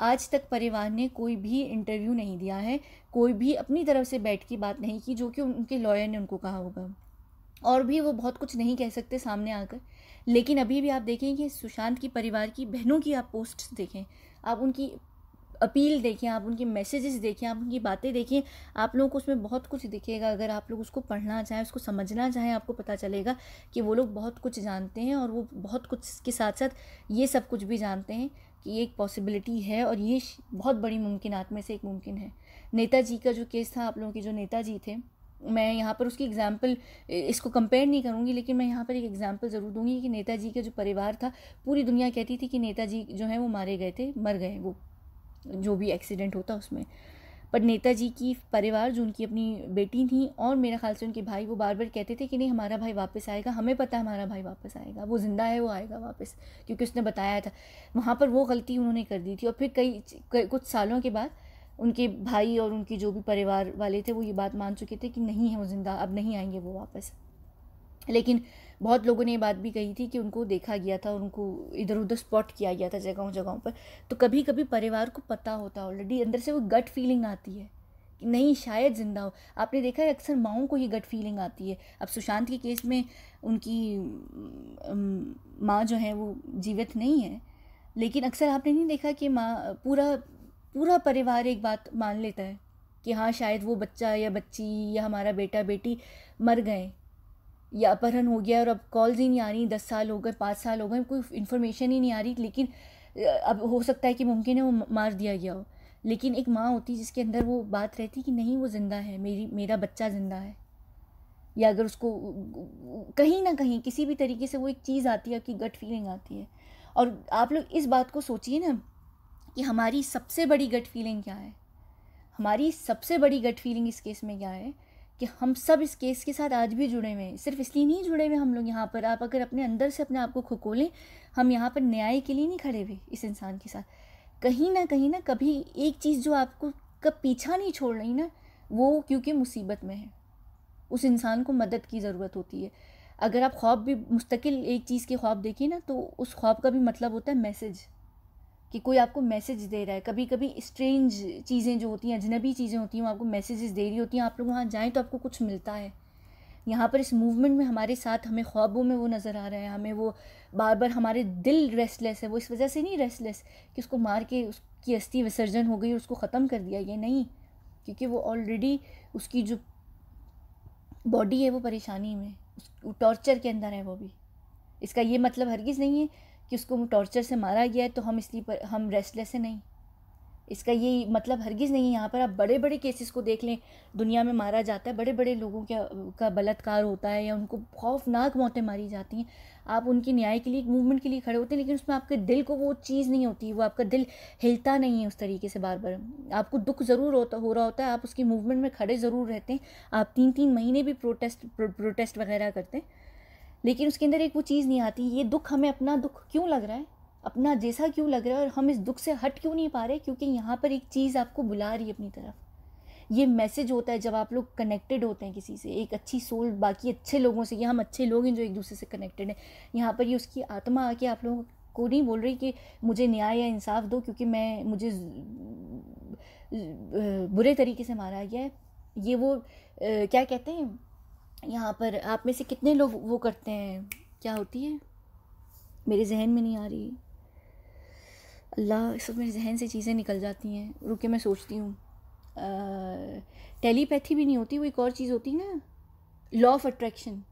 आज तक परिवार ने कोई भी इंटरव्यू नहीं दिया है कोई भी अपनी तरफ से बैठ के बात नहीं की जो कि उनके लॉयर ने उनको कहा होगा और भी वो बहुत कुछ नहीं कह सकते सामने आकर लेकिन अभी भी आप देखें कि सुशांत की परिवार की बहनों की आप पोस्ट देखें आप उनकी अपील देखें आप उनके मैसेजेस देखें आप उनकी बातें देखें आप लोगों को उसमें बहुत कुछ दिखेगा अगर आप लोग उसको पढ़ना चाहें उसको समझना चाहें आपको पता चलेगा कि वो लोग बहुत कुछ जानते हैं और वो बहुत कुछ के साथ साथ ये सब कुछ भी जानते हैं कि ये एक पॉसिबिलिटी है और ये बहुत बड़ी मुमकिन में से एक मुमकिन है नेताजी का जो केस था आप लोगों के जो नेताजी थे मैं यहाँ पर उसकी एग्ज़ाम्पल इसको कंपेयर नहीं करूँगी लेकिन मैं यहाँ पर एक एग्ज़ाम्पल ज़रूर दूंगी कि नेताजी का जो परिवार था पूरी दुनिया कहती थी कि नेताजी जो है वो मारे गए थे मर गए वो जो भी एक्सीडेंट होता उसमें पर नेताजी की परिवार जो उनकी अपनी बेटी थी और मेरे ख्याल से उनके भाई वो बार बार कहते थे कि नहीं हमारा भाई वापस आएगा हमें पता हमारा भाई वापस आएगा वो ज़िंदा है वो आएगा वापस क्योंकि उसने बताया था वहाँ पर वो गलती उन्होंने कर दी थी और फिर कई, कई कुछ सालों के बाद उनके भाई और उनके जो भी परिवार वाले थे वो ये बात मान चुके थे कि नहीं है वो ज़िंदा अब नहीं आएंगे वो वापस लेकिन बहुत लोगों ने ये बात भी कही थी कि उनको देखा गया था उनको इधर उधर स्पॉट किया गया था जगहों जगहों पर तो कभी कभी परिवार को पता होता है ऑलरेडी अंदर से वो गट फीलिंग आती है कि नहीं शायद ज़िंदा हो आपने देखा है अक्सर माओ को ये गट फीलिंग आती है अब सुशांत के केस में उनकी माँ जो है वो जीवित नहीं है लेकिन अक्सर आपने नहीं देखा कि माँ पूरा पूरा परिवार एक बात मान लेता है कि हाँ शायद वो बच्चा या बच्ची या हमारा बेटा बेटी मर गए या अपहरण हो गया और अब कॉल्स ही नहीं आ रही दस साल हो गए पाँच साल हो गए कोई इन्फॉर्मेशन ही नहीं आ रही लेकिन अब हो सकता है कि मुमकिन है वो मार दिया गया हो लेकिन एक माँ होती जिसके अंदर वो बात रहती कि नहीं वो ज़िंदा है मेरी मेरा बच्चा ज़िंदा है या अगर उसको कहीं ना कहीं किसी भी तरीके से वो एक चीज़ आती है कि गट फीलिंग आती है और आप लोग इस बात को सोचिए ना कि हमारी सबसे बड़ी गट फीलिंग क्या है हमारी सबसे बड़ी गट फीलिंग इस केस में क्या है कि हम सब इस केस के साथ आज भी जुड़े हुए हैं सिर्फ इसलिए नहीं जुड़े हुए हम लोग यहाँ पर आप अगर अपने अंदर से अपने आप को खोकोलें हम यहाँ पर न्याय के लिए नहीं खड़े हुए इस इंसान के साथ कहीं ना कहीं ना कभी एक चीज़ जो आपको का पीछा नहीं छोड़ रही ना वो क्योंकि मुसीबत में है उस इंसान को मदद की ज़रूरत होती है अगर आप ख्वाब भी मुस्तकिल एक चीज़ के ख्वाब देखिए ना तो उस ख्वाब का भी मतलब होता है मैसेज कि कोई आपको मैसेज दे रहा है कभी कभी स्ट्रेंज चीज़ें जो होती हैं अजनबी चीज़ें होती हैं वो आपको मैसेजेस दे रही होती हैं आप लोग वहाँ जाएँ तो आपको कुछ मिलता है यहाँ पर इस मूवमेंट में हमारे साथ हमें ख्वाबों में वो नज़र आ रहा है हमें वो बार बार हमारे दिल रेस्टलेस है वो इस वजह से नहीं रेस्टलेस कि उसको मार के उसकी अस्थि विसर्जन हो गई और उसको ख़त्म कर दिया ये नहीं क्योंकि वो ऑलरेडी उसकी जो बॉडी है वो परेशानी में उस टॉर्चर के अंदर है वो भी इसका ये मतलब हरगिज़ नहीं है कि उसको टॉर्चर से मारा गया है तो हम इसलिए पर, हम रेस्टलेस हैं नहीं इसका ये मतलब हरगिज़ नहीं है यहाँ पर आप बड़े बड़े केसेस को देख लें दुनिया में मारा जाता है बड़े बड़े लोगों के का बलात्कार होता है या उनको खौफनाक मौतें मारी जाती हैं आप उनकी न्याय के लिए मूवमेंट के लिए खड़े होते हैं लेकिन उसमें आपके दिल को वो चीज़ नहीं होती वो आपका दिल हिलता नहीं है उस तरीके से बार बार आपको दुख ज़रूर होता हो रहा होता है आप उसकी मूवमेंट में खड़े ज़रूर रहते हैं आप तीन तीन महीने भी प्रोटेस्ट प्रोटेस्ट वगैरह करते हैं लेकिन उसके अंदर एक वो चीज़ नहीं आती ये दुख हमें अपना दुख क्यों लग रहा है अपना जैसा क्यों लग रहा है और हम इस दुख से हट क्यों नहीं पा रहे क्योंकि यहाँ पर एक चीज़ आपको बुला रही है अपनी तरफ ये मैसेज होता है जब आप लोग कनेक्टेड होते हैं किसी से एक अच्छी सोल बाकी अच्छे लोगों से या हम अच्छे लोग हैं जो एक दूसरे से कनेक्टेड हैं यहाँ पर ये उसकी आत्मा आके आप लोगों को नहीं बोल रही कि मुझे न्याय या इंसाफ दो क्योंकि मैं मुझे बुरे तरीके से मारा गया है ये वो क्या कहते हैं यहाँ पर आप में से कितने लोग वो करते हैं क्या होती है मेरे जहन में नहीं आ रही अल्लाह इस वक्त मेरे जहन से चीज़ें निकल जाती हैं रुके मैं सोचती हूँ टेलीपैथी भी नहीं होती वो एक और चीज़ होती ना लॉ ऑफ अट्रैक्शन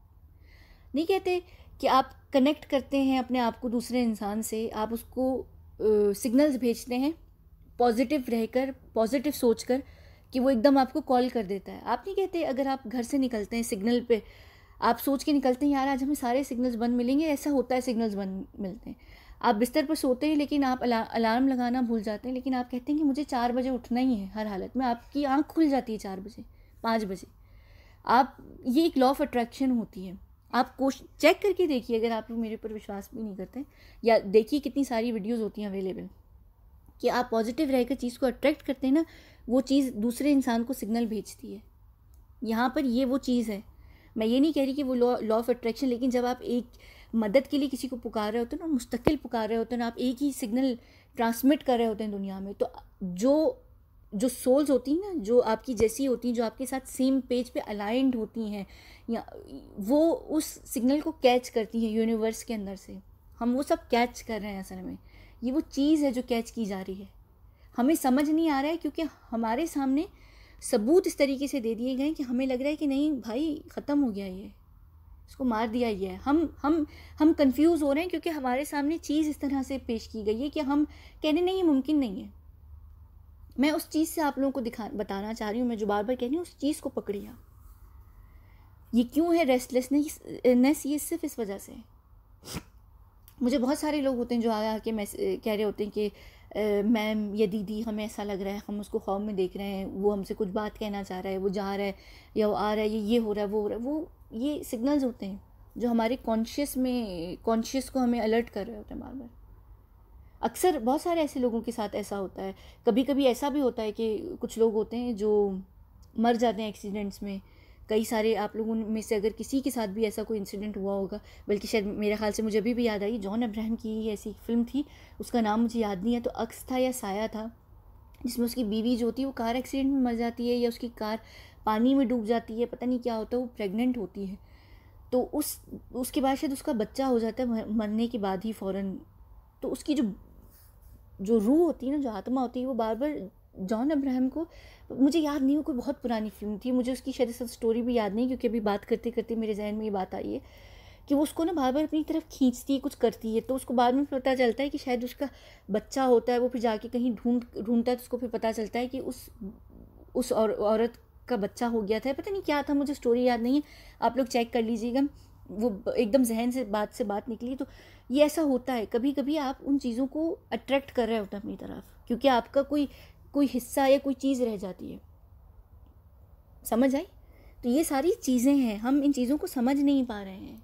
नहीं कहते कि आप कनेक्ट करते हैं अपने आप को दूसरे इंसान से आप उसको सिग्नल्स भेजते हैं पॉजिटिव रहकर पॉजिटिव सोचकर कि वो एकदम आपको कॉल कर देता है आप नहीं कहते अगर आप घर से निकलते हैं सिग्नल पे आप सोच के निकलते हैं यार आज हमें सारे सिग्नल्स बंद मिलेंगे ऐसा होता है सिग्नल्स बंद मिलते हैं आप बिस्तर पर सोते हैं लेकिन आप अला, अलार्म लगाना भूल जाते हैं लेकिन आप कहते हैं कि मुझे चार बजे उठना ही है हर हालत में आपकी आँख खुल जाती है चार बजे पाँच बजे आप ये एक लॉ ऑफ अट्रैक्शन होती है आप कोश चेक करके देखिए अगर आप लोग मेरे ऊपर विश्वास भी नहीं करते या देखिए कितनी सारी वीडियोज़ होती हैं अवेलेबल कि आप पॉजिटिव रहकर चीज़ को अट्रैक्ट करते हैं ना वो चीज़ दूसरे इंसान को सिग्नल भेजती है यहाँ पर ये वो चीज़ है मैं ये नहीं कह रही कि वो लॉ लॉ ऑफ अट्रैक्शन लेकिन जब आप एक मदद के लिए किसी को पुकार रहे होते हैं ना मुस्तकिल पुकार रहे होते हैं ना आप एक ही सिग्नल ट्रांसमिट कर रहे होते हैं दुनिया में तो जो जो सोल्स होती हैं ना जो आपकी जैसी होती हैं जो आपके साथ सेम पेज पे अलाइंड होती हैं या वो उस सिग्नल को कैच करती हैं यूनिवर्स के अंदर से हम वो सब कैच कर रहे हैं असल में ये वो चीज़ है जो कैच की जा रही है हमें समझ नहीं आ रहा है क्योंकि हमारे सामने सबूत इस तरीके से दे दिए गए कि हमें लग रहा है कि नहीं भाई ख़त्म हो गया ये इसको मार दिया ये है हम हम हम कंफ्यूज हो रहे हैं क्योंकि हमारे सामने चीज़ इस तरह से पेश की गई है कि हम कहने नहीं मुमकिन नहीं है मैं उस चीज़ से आप लोगों को दिखा बताना चाह रही हूँ मैं जो बार बार कह रही हूँ उस चीज़ को पकड़िए ये क्यों है रेस्टलेसनेस ये सिर्फ इस वजह से मुझे बहुत सारे लोग होते हैं जो आया के मैसे कह रहे होते हैं कि मैम या दीदी हमें ऐसा लग रहा है हम उसको ख्वाब में देख रहे हैं वो हमसे कुछ बात कहना चाह रहा है वो जा रहा है या वो आ रहा है या ये हो रहा है वो हो रहा है वो ये सिग्नल्स होते हैं जो हमारे कॉन्शियस में कॉन्शियस को हमें अलर्ट कर रहे होते हैं बार बार अक्सर बहुत सारे ऐसे लोगों के साथ ऐसा होता है कभी कभी ऐसा भी होता है कि कुछ लोग होते हैं जो मर जाते हैं एक्सीडेंट्स में कई सारे आप लोगों में से अगर किसी के साथ भी ऐसा कोई इंसिडेंट हुआ होगा बल्कि शायद मेरे ख्याल से मुझे अभी भी याद आई जॉन अब्राहम की ऐसी फिल्म थी उसका नाम मुझे याद नहीं है तो अक्स था या साया था जिसमें उसकी बीवी जो होती है वो कार एक्सीडेंट में मर जाती है या उसकी कार पानी में डूब जाती है पता नहीं क्या होता है वो प्रेग्नेंट होती है तो उस उसके बाद शायद उसका बच्चा हो जाता है मरने के बाद ही फ़ौरन तो उसकी जो जो रूह होती है ना जो आत्मा होती है वो बार बार जॉन अब्राहम को मुझे याद नहीं हो कोई बहुत पुरानी फिल्म थी मुझे उसकी शायद सब स्टोरी भी याद नहीं क्योंकि अभी बात करते करते मेरे जहन में ये बात आई है कि वो उसको ना बार बार अपनी तरफ खींचती है कुछ करती है तो उसको बाद में पता चलता है कि शायद उसका बच्चा होता है वो फिर जाके कहीं ढूंढ ढूंढता है तो उसको फिर पता चलता है कि उस उस और, औरत का बच्चा हो गया था पता नहीं क्या था मुझे स्टोरी याद नहीं है आप लोग चेक कर लीजिएगा वो एकदम जहन से बात से बात निकली तो ये ऐसा होता है कभी कभी आप उन चीज़ों को अट्रैक्ट कर रहे होते हैं अपनी तरफ क्योंकि आपका कोई कोई हिस्सा या कोई चीज़ रह जाती है समझ आई तो ये सारी चीज़ें हैं हम इन चीज़ों को समझ नहीं पा रहे हैं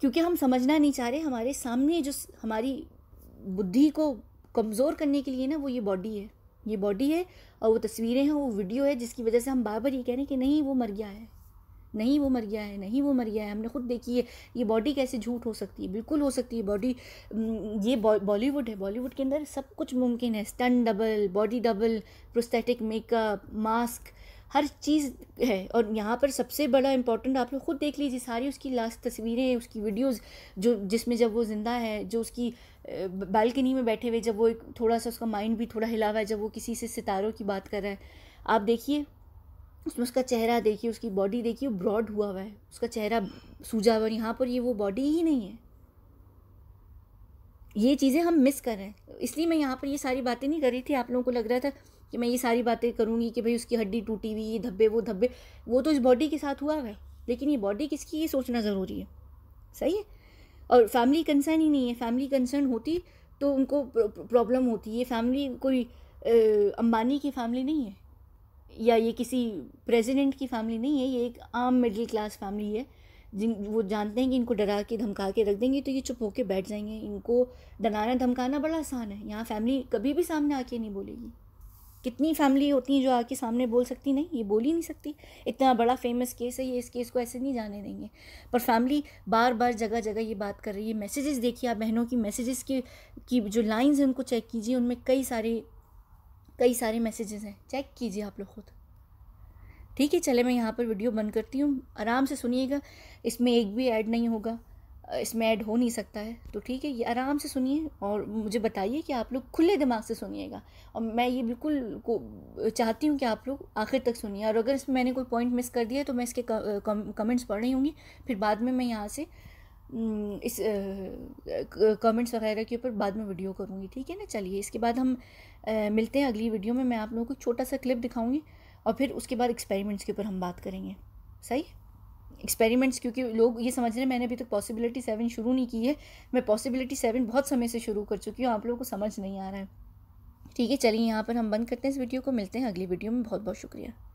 क्योंकि हम समझना नहीं चाह रहे हमारे सामने जो हमारी बुद्धि को कमज़ोर करने के लिए ना वो ये बॉडी है ये बॉडी है और वो तस्वीरें हैं वो वीडियो है जिसकी वजह से हम बार बार ये कह रहे हैं कि नहीं वो मर गया है नहीं वो मर गया है नहीं वो मर गया है हमने खुद देखी है ये बॉडी कैसे झूठ हो सकती है बिल्कुल हो सकती है बॉडी ये बॉलीवुड है बॉलीवुड के अंदर सब कुछ मुमकिन है stunt double body double prosthetic makeup mask हर चीज़ है और यहाँ पर सबसे बड़ा इंपॉर्टेंट आप लोग खुद देख लीजिए सारी उसकी लास्ट तस्वीरें उसकी वीडियोस जो जिसमें जब वो ज़िंदा है जो उसकी बालकनी में बैठे हुए जब वो एक थोड़ा सा उसका माइंड भी थोड़ा हिला हुआ है जब वो किसी से सितारों की बात कर रहा है आप देखिए उसमें उसका चेहरा देखिए उसकी बॉडी देखिए ब्रॉड हुआ हुआ है उसका चेहरा सूजा हुआ यहाँ पर ये वो बॉडी ही नहीं है ये चीज़ें हम मिस कर रहे हैं इसलिए मैं यहाँ पर ये सारी बातें नहीं कर रही थी आप लोगों को लग रहा था कि मैं ये सारी बातें करूँगी कि भाई उसकी हड्डी टूटी हुई ये धब्बे वो धब्बे वो तो इस बॉडी के साथ हुआ है लेकिन ये बॉडी किसकी ये सोचना ज़रूरी है सही है और फैमिली कंसर्न ही नहीं है फैमिली कंसर्न होती तो उनको प्रॉब्लम होती है फैमिली कोई अंबानी की फैमिली नहीं है या ये किसी प्रेसिडेंट की फैमिली नहीं है ये एक आम मिडिल क्लास फैमिली है जिन वो जानते हैं कि इनको डरा के धमका के रख देंगे तो ये चुप होके बैठ जाएंगे इनको डराना धमकाना बड़ा आसान है यहाँ फैमिली कभी भी सामने आके नहीं बोलेगी कितनी फैमिली होती हैं जो आके सामने बोल सकती नहीं ये बोल ही नहीं सकती इतना बड़ा फेमस केस है ये इस केस को ऐसे नहीं जाने देंगे पर फैमिली बार बार जगह जगह ये बात कर रही है मैसेजेस देखिए आप बहनों की मैसेजेस की, की जो लाइंस हैं उनको चेक कीजिए उनमें कई सारे कई सारे मैसेजेस हैं चेक कीजिए आप लोग खुद ठीक है चले मैं यहाँ पर वीडियो बंद करती हूँ आराम से सुनिएगा इसमें एक भी ऐड नहीं होगा इसमें ऐड हो नहीं सकता है तो ठीक है ये आराम से सुनिए और मुझे बताइए कि आप लोग खुले दिमाग से सुनिएगा और मैं ये बिल्कुल को चाहती हूँ कि आप लोग आखिर तक सुनिए और अगर इसमें मैंने कोई पॉइंट मिस कर दिया तो मैं इसके कमेंट्स पढ़ रही होंगी फिर बाद में मैं यहाँ से हम्म, इस कमेंट्स वगैरह के ऊपर बाद में वीडियो करूँगी ठीक है ना चलिए इसके बाद हम आ, मिलते हैं अगली वीडियो में मैं आप लोगों को छोटा सा क्लिप दिखाऊंगी और फिर उसके बाद एक्सपेरिमेंट्स के ऊपर हम बात करेंगे सही एक्सपेरिमेंट्स क्योंकि लोग ये समझ रहे हैं मैंने अभी तक पॉसिबिलिटी सेवन शुरू नहीं की है मैं पॉसिबिलिटी सेवन बहुत समय से शुरू कर चुकी हूँ आप लोगों को समझ नहीं आ रहा है ठीक है चलिए यहाँ पर हम बंद करते हैं इस वीडियो को मिलते हैं अगली वीडियो में बहुत बहुत शुक्रिया